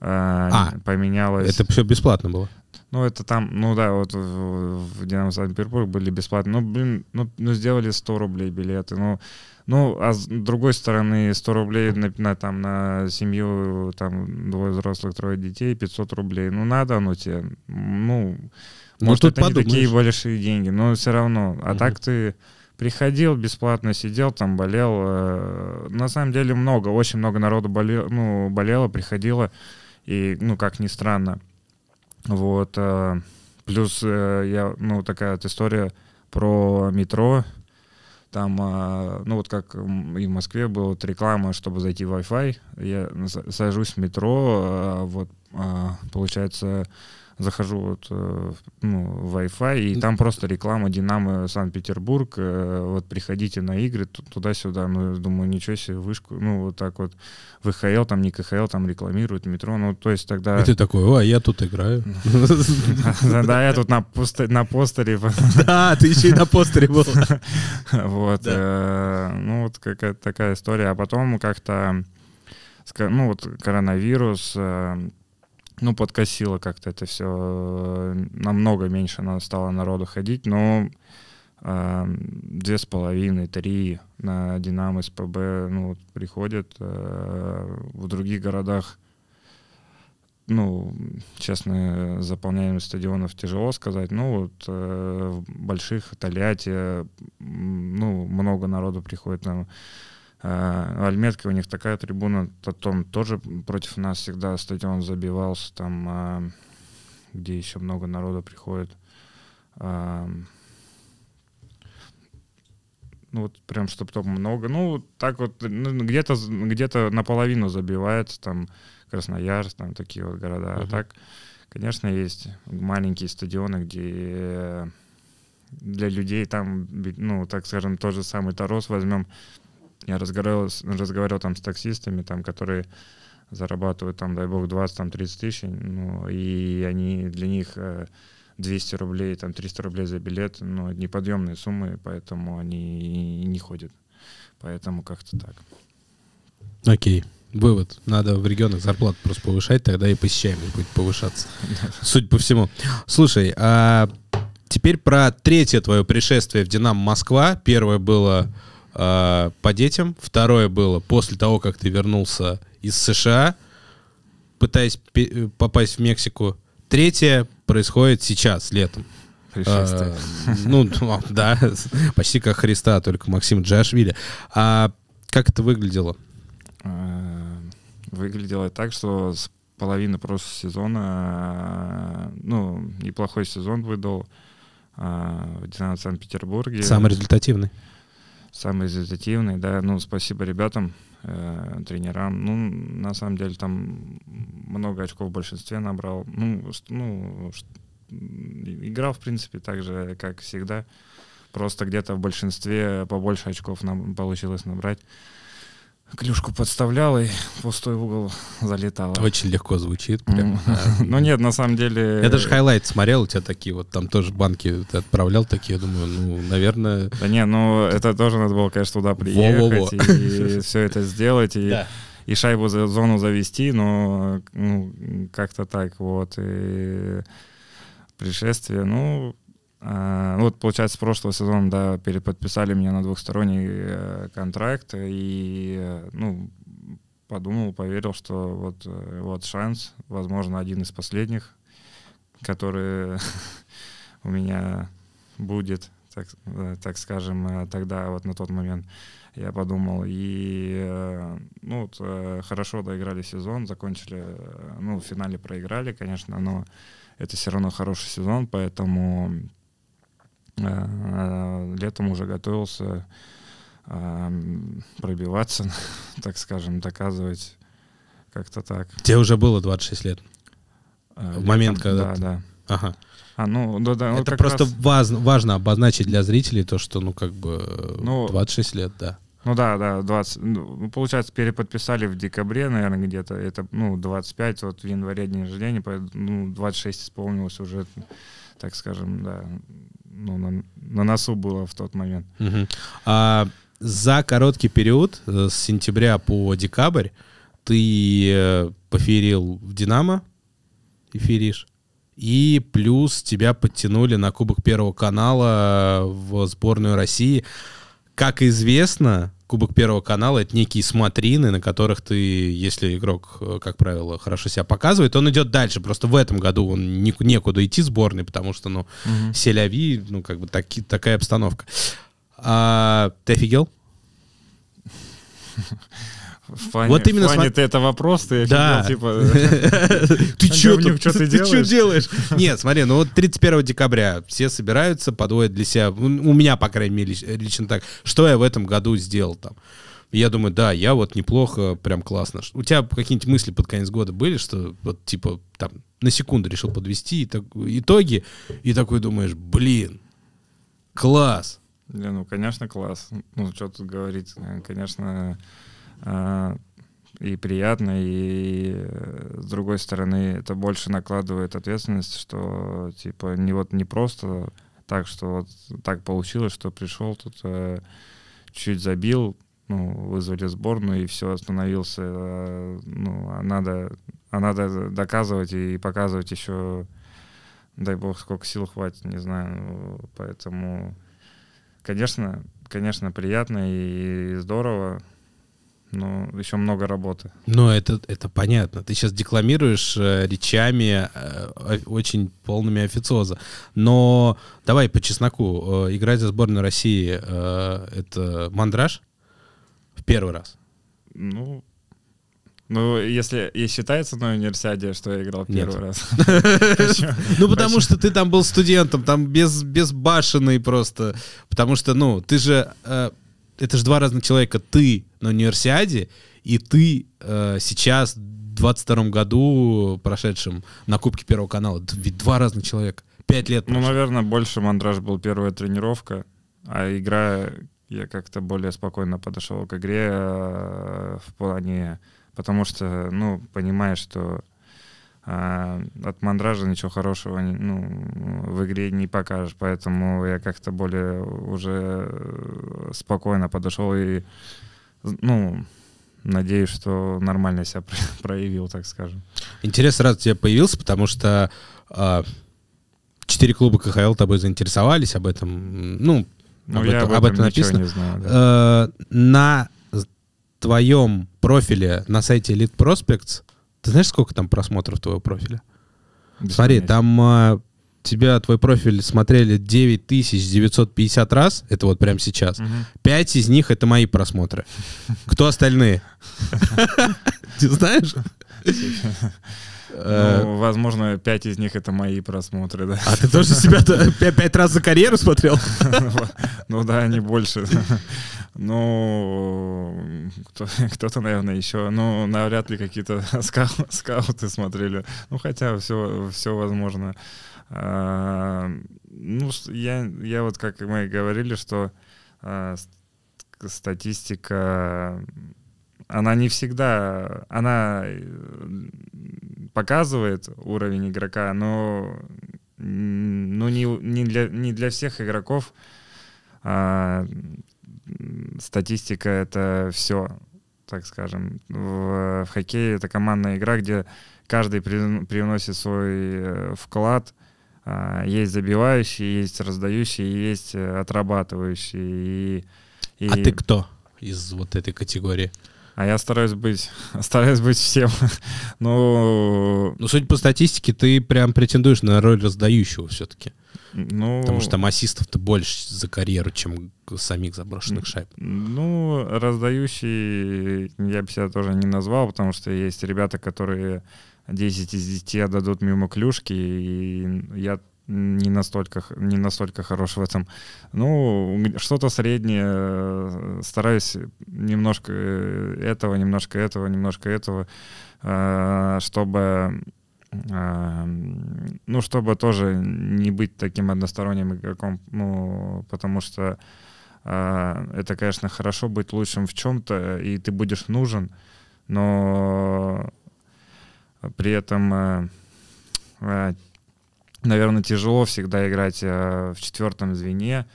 а, а поменялось... Это все бесплатно было? Ну, это там, ну да, вот в Динамо Санкт-Петербург были бесплатные, Ну, блин, ну, ну сделали 100 рублей билеты. Ну, ну, а с другой стороны, 100 рублей на, на, там, на семью, там, двое взрослых, трое детей, 500 рублей. Ну, надо оно тебе. Ну, ну, Может, ну, тут это подумаешь. не такие большие деньги, но все равно. А угу. так ты приходил бесплатно, сидел там, болел. Э, на самом деле много, очень много народу болело, ну, болело, приходило. И, ну, как ни странно. Вот. Э, плюс э, я, ну, такая вот история про метро. Там, ну, вот как и в Москве была вот реклама, чтобы зайти в Wi-Fi. Я сажусь в метро, вот, получается, захожу вот э, ну, в Wi-Fi, и там просто реклама «Динамо Санкт-Петербург», э, вот приходите на игры туда-сюда, ну, думаю, ничего себе, вышку, ну, вот так вот, ВХЛ, там не КХЛ, там рекламируют метро, ну, то есть тогда... И ты такой, о, а я тут играю. Да, я тут на постере. <laughs> Да, ты еще и на постере был. Вот, э, ну, вот какая-то такая история, а потом как-то, ну, вот коронавирус, ну, подкосило как-то это все. Э, намного меньше нам стало народу ходить, но эм, две с половиной, три на Динамо, СПБ ну, приходят. Э, в других городах, ну, честно, заполняемость стадионов тяжело сказать. Ну, вот э, в больших, Тольятти, ну, много народу приходит. Там, а, Альметка у них такая трибуна, потом тоже против нас всегда стадион забивался, там, а, где еще много народа приходит. А, ну вот прям, чтобы там много. Ну, так вот, ну, где-то где-то наполовину забивается, там, Красноярск, там такие вот города. Uh-huh. А так, конечно, есть маленькие стадионы, где для людей там, ну, так скажем, тот же самый Тарос возьмем, я разговаривал, разговаривал там с таксистами, там, которые зарабатывают, там, дай бог, 20-30 там, тысяч, ну, и они для них 200 э, рублей, там, 300 рублей за билет, но ну, неподъемные суммы, поэтому они не ходят. Поэтому как-то так. Окей. Вывод. Надо в регионах зарплату просто повышать, тогда и посещаемость будет повышаться. Суть по всему. Слушай, а теперь про третье твое пришествие в Динам Москва». Первое было э, по детям. Второе было после того, как ты вернулся из США, пытаясь э, попасть в Мексику. Третье происходит сейчас, летом. Э, ну, ну <laughs> да, почти как Христа, только Максим Джашвили. А как это выглядело? Э, выглядело так, что с половины прошлого сезона, э, ну, неплохой сезон выдал в Динамо Санкт-Петербурге. Самый результативный самый результативный, да, ну, спасибо ребятам, э, тренерам, ну, на самом деле там много очков в большинстве набрал, ну, ну играл, в принципе, так же, как всегда, просто где-то в большинстве побольше очков нам получилось набрать, клюшку подставлял и пустой угол залетал. Очень легко звучит. Прям. <laughs> Ну нет, на самом деле... Я даже хайлайт смотрел, у тебя такие вот, там тоже банки ты отправлял такие, я думаю, ну, наверное... Да не, ну это тоже надо было, конечно, туда приехать и <laughs> все это сделать, и и шайбу за зону завести, но ну, как-то так вот. И пришествие, ну, ну вот, получается, с прошлого сезона, да, переподписали меня на двухсторонний э, контракт, и, ну, подумал, поверил, что вот, э, вот шанс, возможно, один из последних, который <laughs> у меня будет, так, так скажем, тогда, вот на тот момент, я подумал. И, ну, вот, хорошо доиграли сезон, закончили, ну, в финале проиграли, конечно, но это все равно хороший сезон, поэтому Э, э, летом уже готовился эм, пробиваться, <laughs> так скажем, доказывать как-то так. Тебе уже было 26 лет? Э, в момент, когда... Да, да. Ага. А, ну, да, да, Это вот просто раз... важно, важно обозначить для зрителей то, что, ну, как бы, ну, 26 лет, да. Ну да, да, 20. Ну, ну, получается, переподписали в декабре, наверное, где-то. Это, ну, 25, вот в январе день рождения, ну, 26 исполнилось уже, так скажем, да, ну, на, на носу было в тот момент. Угу. А за короткий период э, с сентября по декабрь ты э, поферил в Динамо, эфиришь, и плюс тебя подтянули на Кубок Первого канала э, в сборную России. Как известно, Кубок Первого канала — это некие смотрины, на которых ты, если игрок, э, как правило, хорошо себя показывает, он идет дальше. Просто в этом году он некуда идти сборной, потому что, ну, угу. Селяви, ну, как бы таки, такая обстановка. А, ты офигел? <laughs> В плане, вот именно в плане см... ты это вопрос, ты да. офигел, типа... <laughs> Ты что делаешь? <laughs> Нет, смотри, ну вот 31 декабря все собираются, подводят для себя, у меня, по крайней мере, э, лично так, что я в этом году сделал там. я думаю, да, я вот неплохо, прям классно. У тебя какие-нибудь мысли под конец года были, что вот типа там на секунду решил подвести итоги, и такой думаешь, блин, класс. Да, ну, конечно, класс. Ну, что тут говорить, э, конечно, а, и приятно, и с другой стороны, это больше накладывает ответственность, что типа не вот не просто так, что вот так получилось, что пришел тут э, чуть забил, ну, вызвали сборную и все, остановился. Э, ну, а надо, а надо доказывать и показывать еще, дай бог, сколько сил хватит, не знаю. Поэтому, конечно, конечно, приятно и здорово но еще много работы. Но это, это понятно. Ты сейчас декламируешь э, речами э, очень полными официоза. Но давай по чесноку. Э, играть за сборную России э, это мандраж в первый раз? Ну, ну, если и считается на универсиаде, что я играл первый Нет. раз. <laughs> Ну, потому что ты там был студентом, там без без башенный просто. Потому что, ну, ты же это же два разных человека. Ты на универсиаде, и ты э, сейчас, в 22 году, прошедшем на Кубке Первого канала. Ведь два разных человека. Пять лет ну, прошло. Ну, наверное, больше мандраж был первая тренировка, а игра, я как-то более спокойно подошел к игре э, в плане... Потому что, ну, понимаешь, что а от мандража ничего хорошего ну, в игре не покажешь, поэтому я как-то более уже э, спокойно подошел и, ну, надеюсь, что нормально себя <laughs> проявил, так скажем. Интерес раз у тебя появился, потому что а, четыре э, клуба КХЛ тобой заинтересовались об этом, ну, ну об, я этом, об этом написано. Не знаю, да. э, на твоем профиле на сайте Elite Prospects ты знаешь, сколько там просмотров твоего профиля? Без Смотри, понятия. там а, тебя, твой профиль смотрели 9950 раз, это вот прямо сейчас. Угу. Пять из них — это мои просмотры. <laughs> Кто остальные? <laughs> Ты знаешь? <laughs> Э, ну, возможно, пять из них это мои просмотры, да. А ты тоже себя то <laughs> пять раз за карьеру смотрел? <laughs> Ну да, не больше. <laughs> Ну, кто-то, наверное, еще. Ну, навряд ли какие-то скауты смотрели. Ну, хотя все, все возможно. А, ну, я, я вот, как мы говорили, что а, статистика она не всегда, она э, показывает уровень игрока, но но ну, не, не, для, не для всех игроков а, статистика — это все, так скажем. В, в хоккее это командная игра, где каждый при, приносит свой э, вклад а, — есть забивающий, есть раздающий, есть э, отрабатывающий. И, и... А ты кто из вот этой категории? А я стараюсь быть, <laughs> стараюсь быть всем. <laughs> ну, ну, судя по статистике, ты прям претендуешь на роль раздающего все-таки. Ну, Потому что там ассистов-то больше за карьеру, чем самих заброшенных шайб. Ну, раздающий я бы себя тоже не назвал, потому что есть ребята, которые 10 из 10 отдадут мимо клюшки, и я не настолько, не настолько хорош в этом. Ну, что-то среднее. Э, стараюсь немножко э, этого, немножко этого, немножко этого, э, чтобы ну, чтобы тоже не быть таким односторонним игроком, ну, потому что это, конечно, хорошо быть лучшим в чем-то, и ты будешь нужен, но при этом наверное, тяжело всегда играть э, в четвертом звене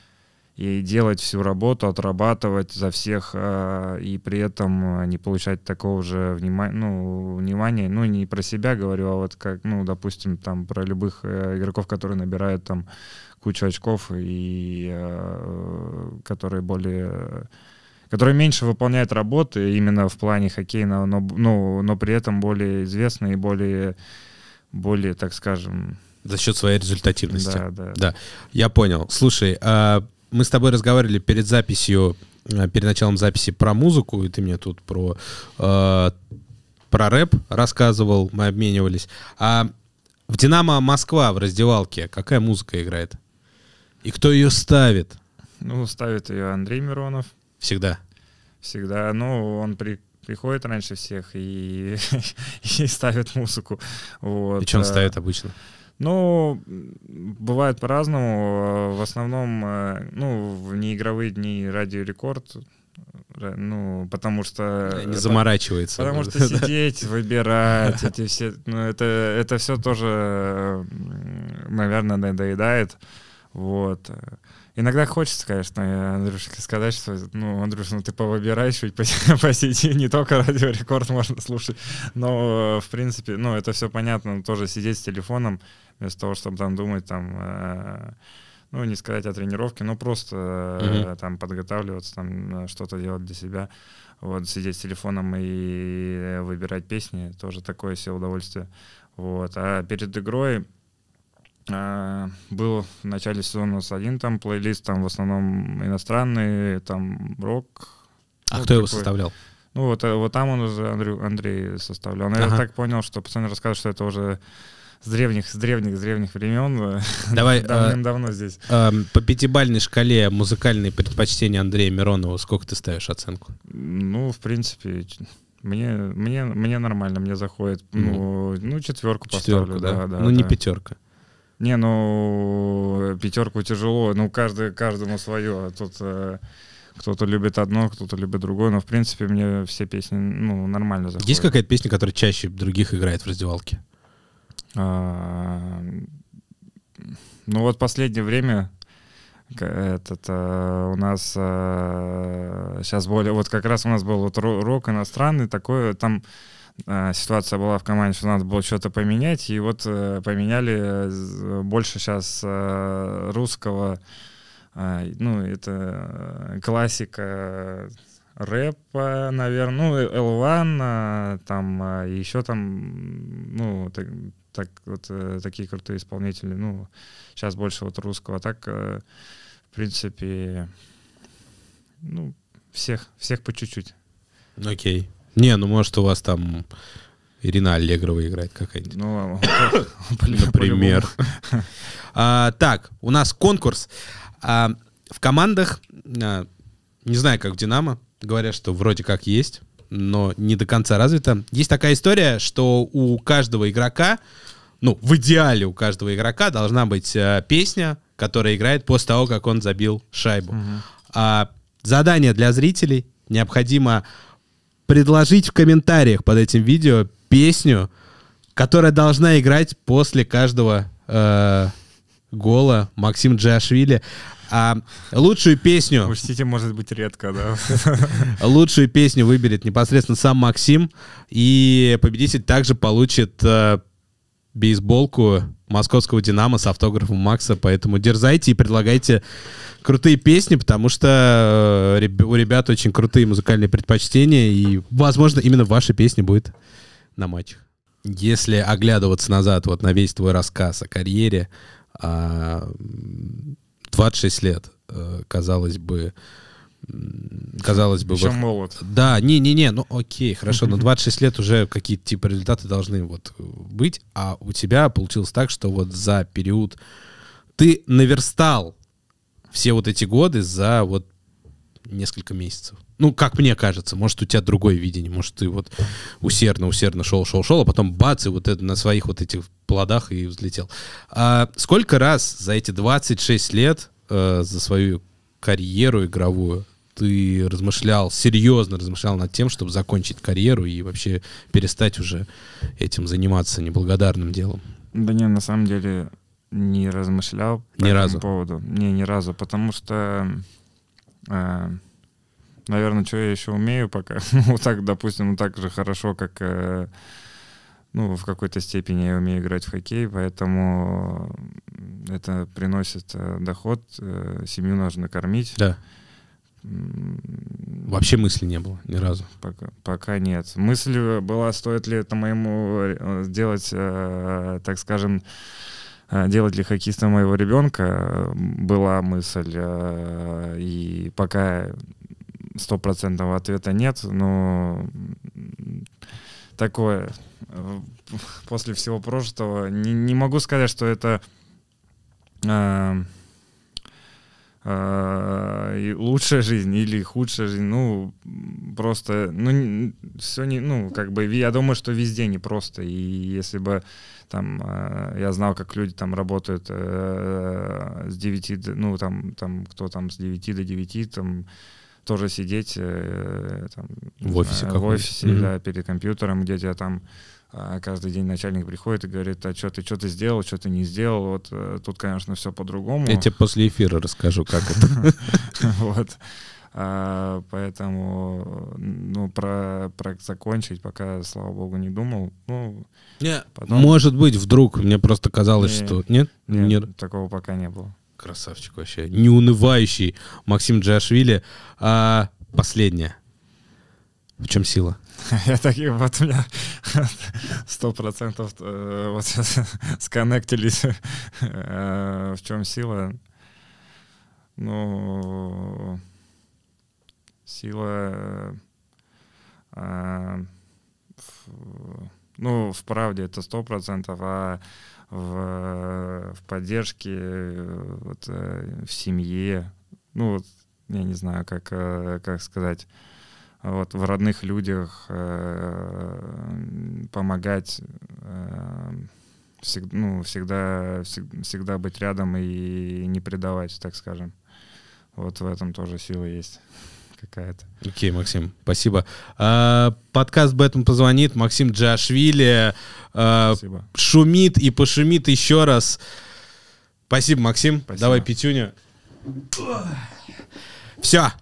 и делать всю работу, отрабатывать за всех э, и при этом э, не получать такого же внимания, ну, внимания, ну, не про себя говорю, а вот как, ну, допустим, там про любых э, игроков, которые набирают там кучу очков и э, которые более которые меньше выполняют работы именно в плане хоккейного, но, ну, но при этом более известные и более, более, так скажем, за счет своей результативности. Да, да. Да, я понял. Слушай, а, мы с тобой разговаривали перед записью, а, перед началом записи про музыку, и ты мне тут про, а, про рэп рассказывал, мы обменивались. А в «Динамо Москва» в раздевалке какая музыка играет? И кто ее ставит? Ну, ставит ее Андрей Миронов. Всегда? Всегда. Ну, он при, приходит раньше всех и, <laughs> и ставит музыку. Вот. И что он ставит обычно? А, ну, бывает по-разному. В основном, э, ну, в неигровые дни радиорекорд, э, ну, потому что... Не это, заморачивается. Потому что <laughs> сидеть, выбирать, эти все... Ну, это, это все тоже, наверное, надоедает. Вот. Иногда хочется, конечно, Андрюшке сказать, что, ну, Андрюш, ну ты повыбирай чуть посиди, <laughs> не только радиорекорд можно слушать, но, в принципе, ну, это все понятно, тоже сидеть с телефоном, вместо того, чтобы там думать там э, ну, не сказать о тренировке, но просто mm там подготавливаться, там э, что-то делать для себя. Вот сидеть с телефоном и выбирать песни, тоже такое себе удовольствие. Вот. А перед игрой а, был в начале сезона у нас один там плейлист, там в основном иностранный, там рок. А ну, кто такой. его составлял? Ну, вот, вот там он уже Андрю, Андрей составлял. Но ага. я так понял, что пацаны рассказывают, что это уже с древних, с древних, с древних времен. <laughs> Давай э, давно, давно здесь. Эм, по пятибальной шкале музыкальные предпочтения Андрея Миронова сколько ты ставишь оценку? Ну, в принципе, мне, мне, мне нормально, мне заходит. Ну, ну четверку, четверку поставлю, да. да, да ну, да. не пятерка. Не, ну пятерку тяжело, ну каждый, каждому свое. А тут э, кто-то любит одно, кто-то любит другое, но в принципе мне все песни ну, нормально заходят. Есть какая-то песня, которая чаще других играет в раздевалке? А, ну вот последнее время этот, э, у нас э, а, сейчас более... Вот как раз у нас был вот рок иностранный такой, там э, ситуация была в команде, что надо было что-то поменять, и вот э, поменяли э, больше сейчас э, русского, э, ну, это э, классика, рэп, наверное, ну, L1, э, а, там, а, еще там, ну, так, так вот, э, такие крутые исполнители, ну, сейчас больше вот русского, а так, э, в принципе, ну, всех, всех по чуть-чуть. Ну, окей. Не, ну, может, у вас там Ирина Аллегрова играет какая-нибудь. Ну, <laughs> например. <laughs> так, у нас конкурс. в командах, не знаю, как в «Динамо», говорят, что вроде как есть, но не до конца развито. Есть такая история, что у каждого игрока, ну, в идеале у каждого игрока должна быть э, песня, которая играет после того, как он забил шайбу. Угу. А, задание для зрителей необходимо предложить в комментариях под этим видео песню, которая должна играть после каждого э, гола Максим Джашвили. А, лучшую песню... Пустите, может быть, редко, да. Лучшую песню выберет непосредственно сам Максим. И победитель также получит э, бейсболку московского «Динамо» с автографом Макса. Поэтому дерзайте и предлагайте крутые песни, потому что э, у ребят очень крутые музыкальные предпочтения. И, возможно, именно ваша песня будет на матчах. Если оглядываться назад вот на весь твой рассказ о карьере, а, 26 лет, э, казалось бы, казалось бы... Еще вот, молод. Да, не-не-не, ну окей, хорошо, но 26 лет уже какие-то типа результаты должны вот быть, а у тебя получилось так, что вот за период ты наверстал все вот эти годы за вот несколько месяцев ну, как мне кажется, может, у тебя другое видение, может, ты вот усердно, усердно шел, шел, шел, а потом бац, и вот это на своих вот этих плодах и взлетел. А сколько раз за эти 26 лет, э, за свою карьеру игровую, ты размышлял, серьезно размышлял над тем, чтобы закончить карьеру и вообще перестать уже этим заниматься неблагодарным делом? Да не, на самом деле не размышлял по ни этому разу. поводу. Не, ни разу, потому что э, Наверное, что я еще умею пока. <laughs> Ну, вот так, допустим, ну так же хорошо, как э, ну, в какой-то степени я умею играть в хоккей, поэтому это приносит э, доход, э, семью нужно кормить. Да. Вообще мысли не было ни разу? Пока, пока нет. Мысль была, стоит ли это моему сделать, так скажем, делать ли хоккеиста моего ребенка, была мысль. И пока стопроцентного ответа нет, но такое после всего прожитого. Не, не могу сказать, что это э, э, лучшая жизнь или худшая жизнь. Ну, просто, ну, все не, ну, как бы, я думаю, что везде не просто И если бы там, э, я знал, как люди там работают э, с 9, ну, там, там, кто там с 9 до 9, там, тоже сидеть э, там, в офисе, знаю, в офисе mm-hmm. да, перед компьютером, где тебя там а, каждый день начальник приходит и говорит, а что ты, что ты сделал, что ты не сделал, вот э, тут, конечно, все по-другому. Я тебе после эфира расскажу, как это. <laughs> Вот. А, поэтому, ну, про, про закончить пока, слава богу, не думал. Ну, не, Может быть, вдруг. Мне просто казалось, что... Нет? Нет, такого пока не было. Красавчик вообще. Неунывающий Максим Джашвили. А, последнее. В чем сила? <laughs> Я такие вот у меня <laughs> сто процентов э, вот <laughs> сконнектились. Э, в чем сила? Ну, сила э, ну, в правде это сто процентов, а в, э, в поддержке э, вот, э, в семье, ну вот, я не знаю, как, как сказать, вот в родных людях помогать, э, ну, всегда, всегда быть рядом и не предавать, так скажем. Вот в этом тоже сила есть какая-то. Окей, okay, Максим, спасибо. А, подкаст Бэтмен позвонит. Максим Джашвили а, спасибо. шумит и пошумит еще раз. Спасибо, Максим. Спасибо. Давай пятюню. Все.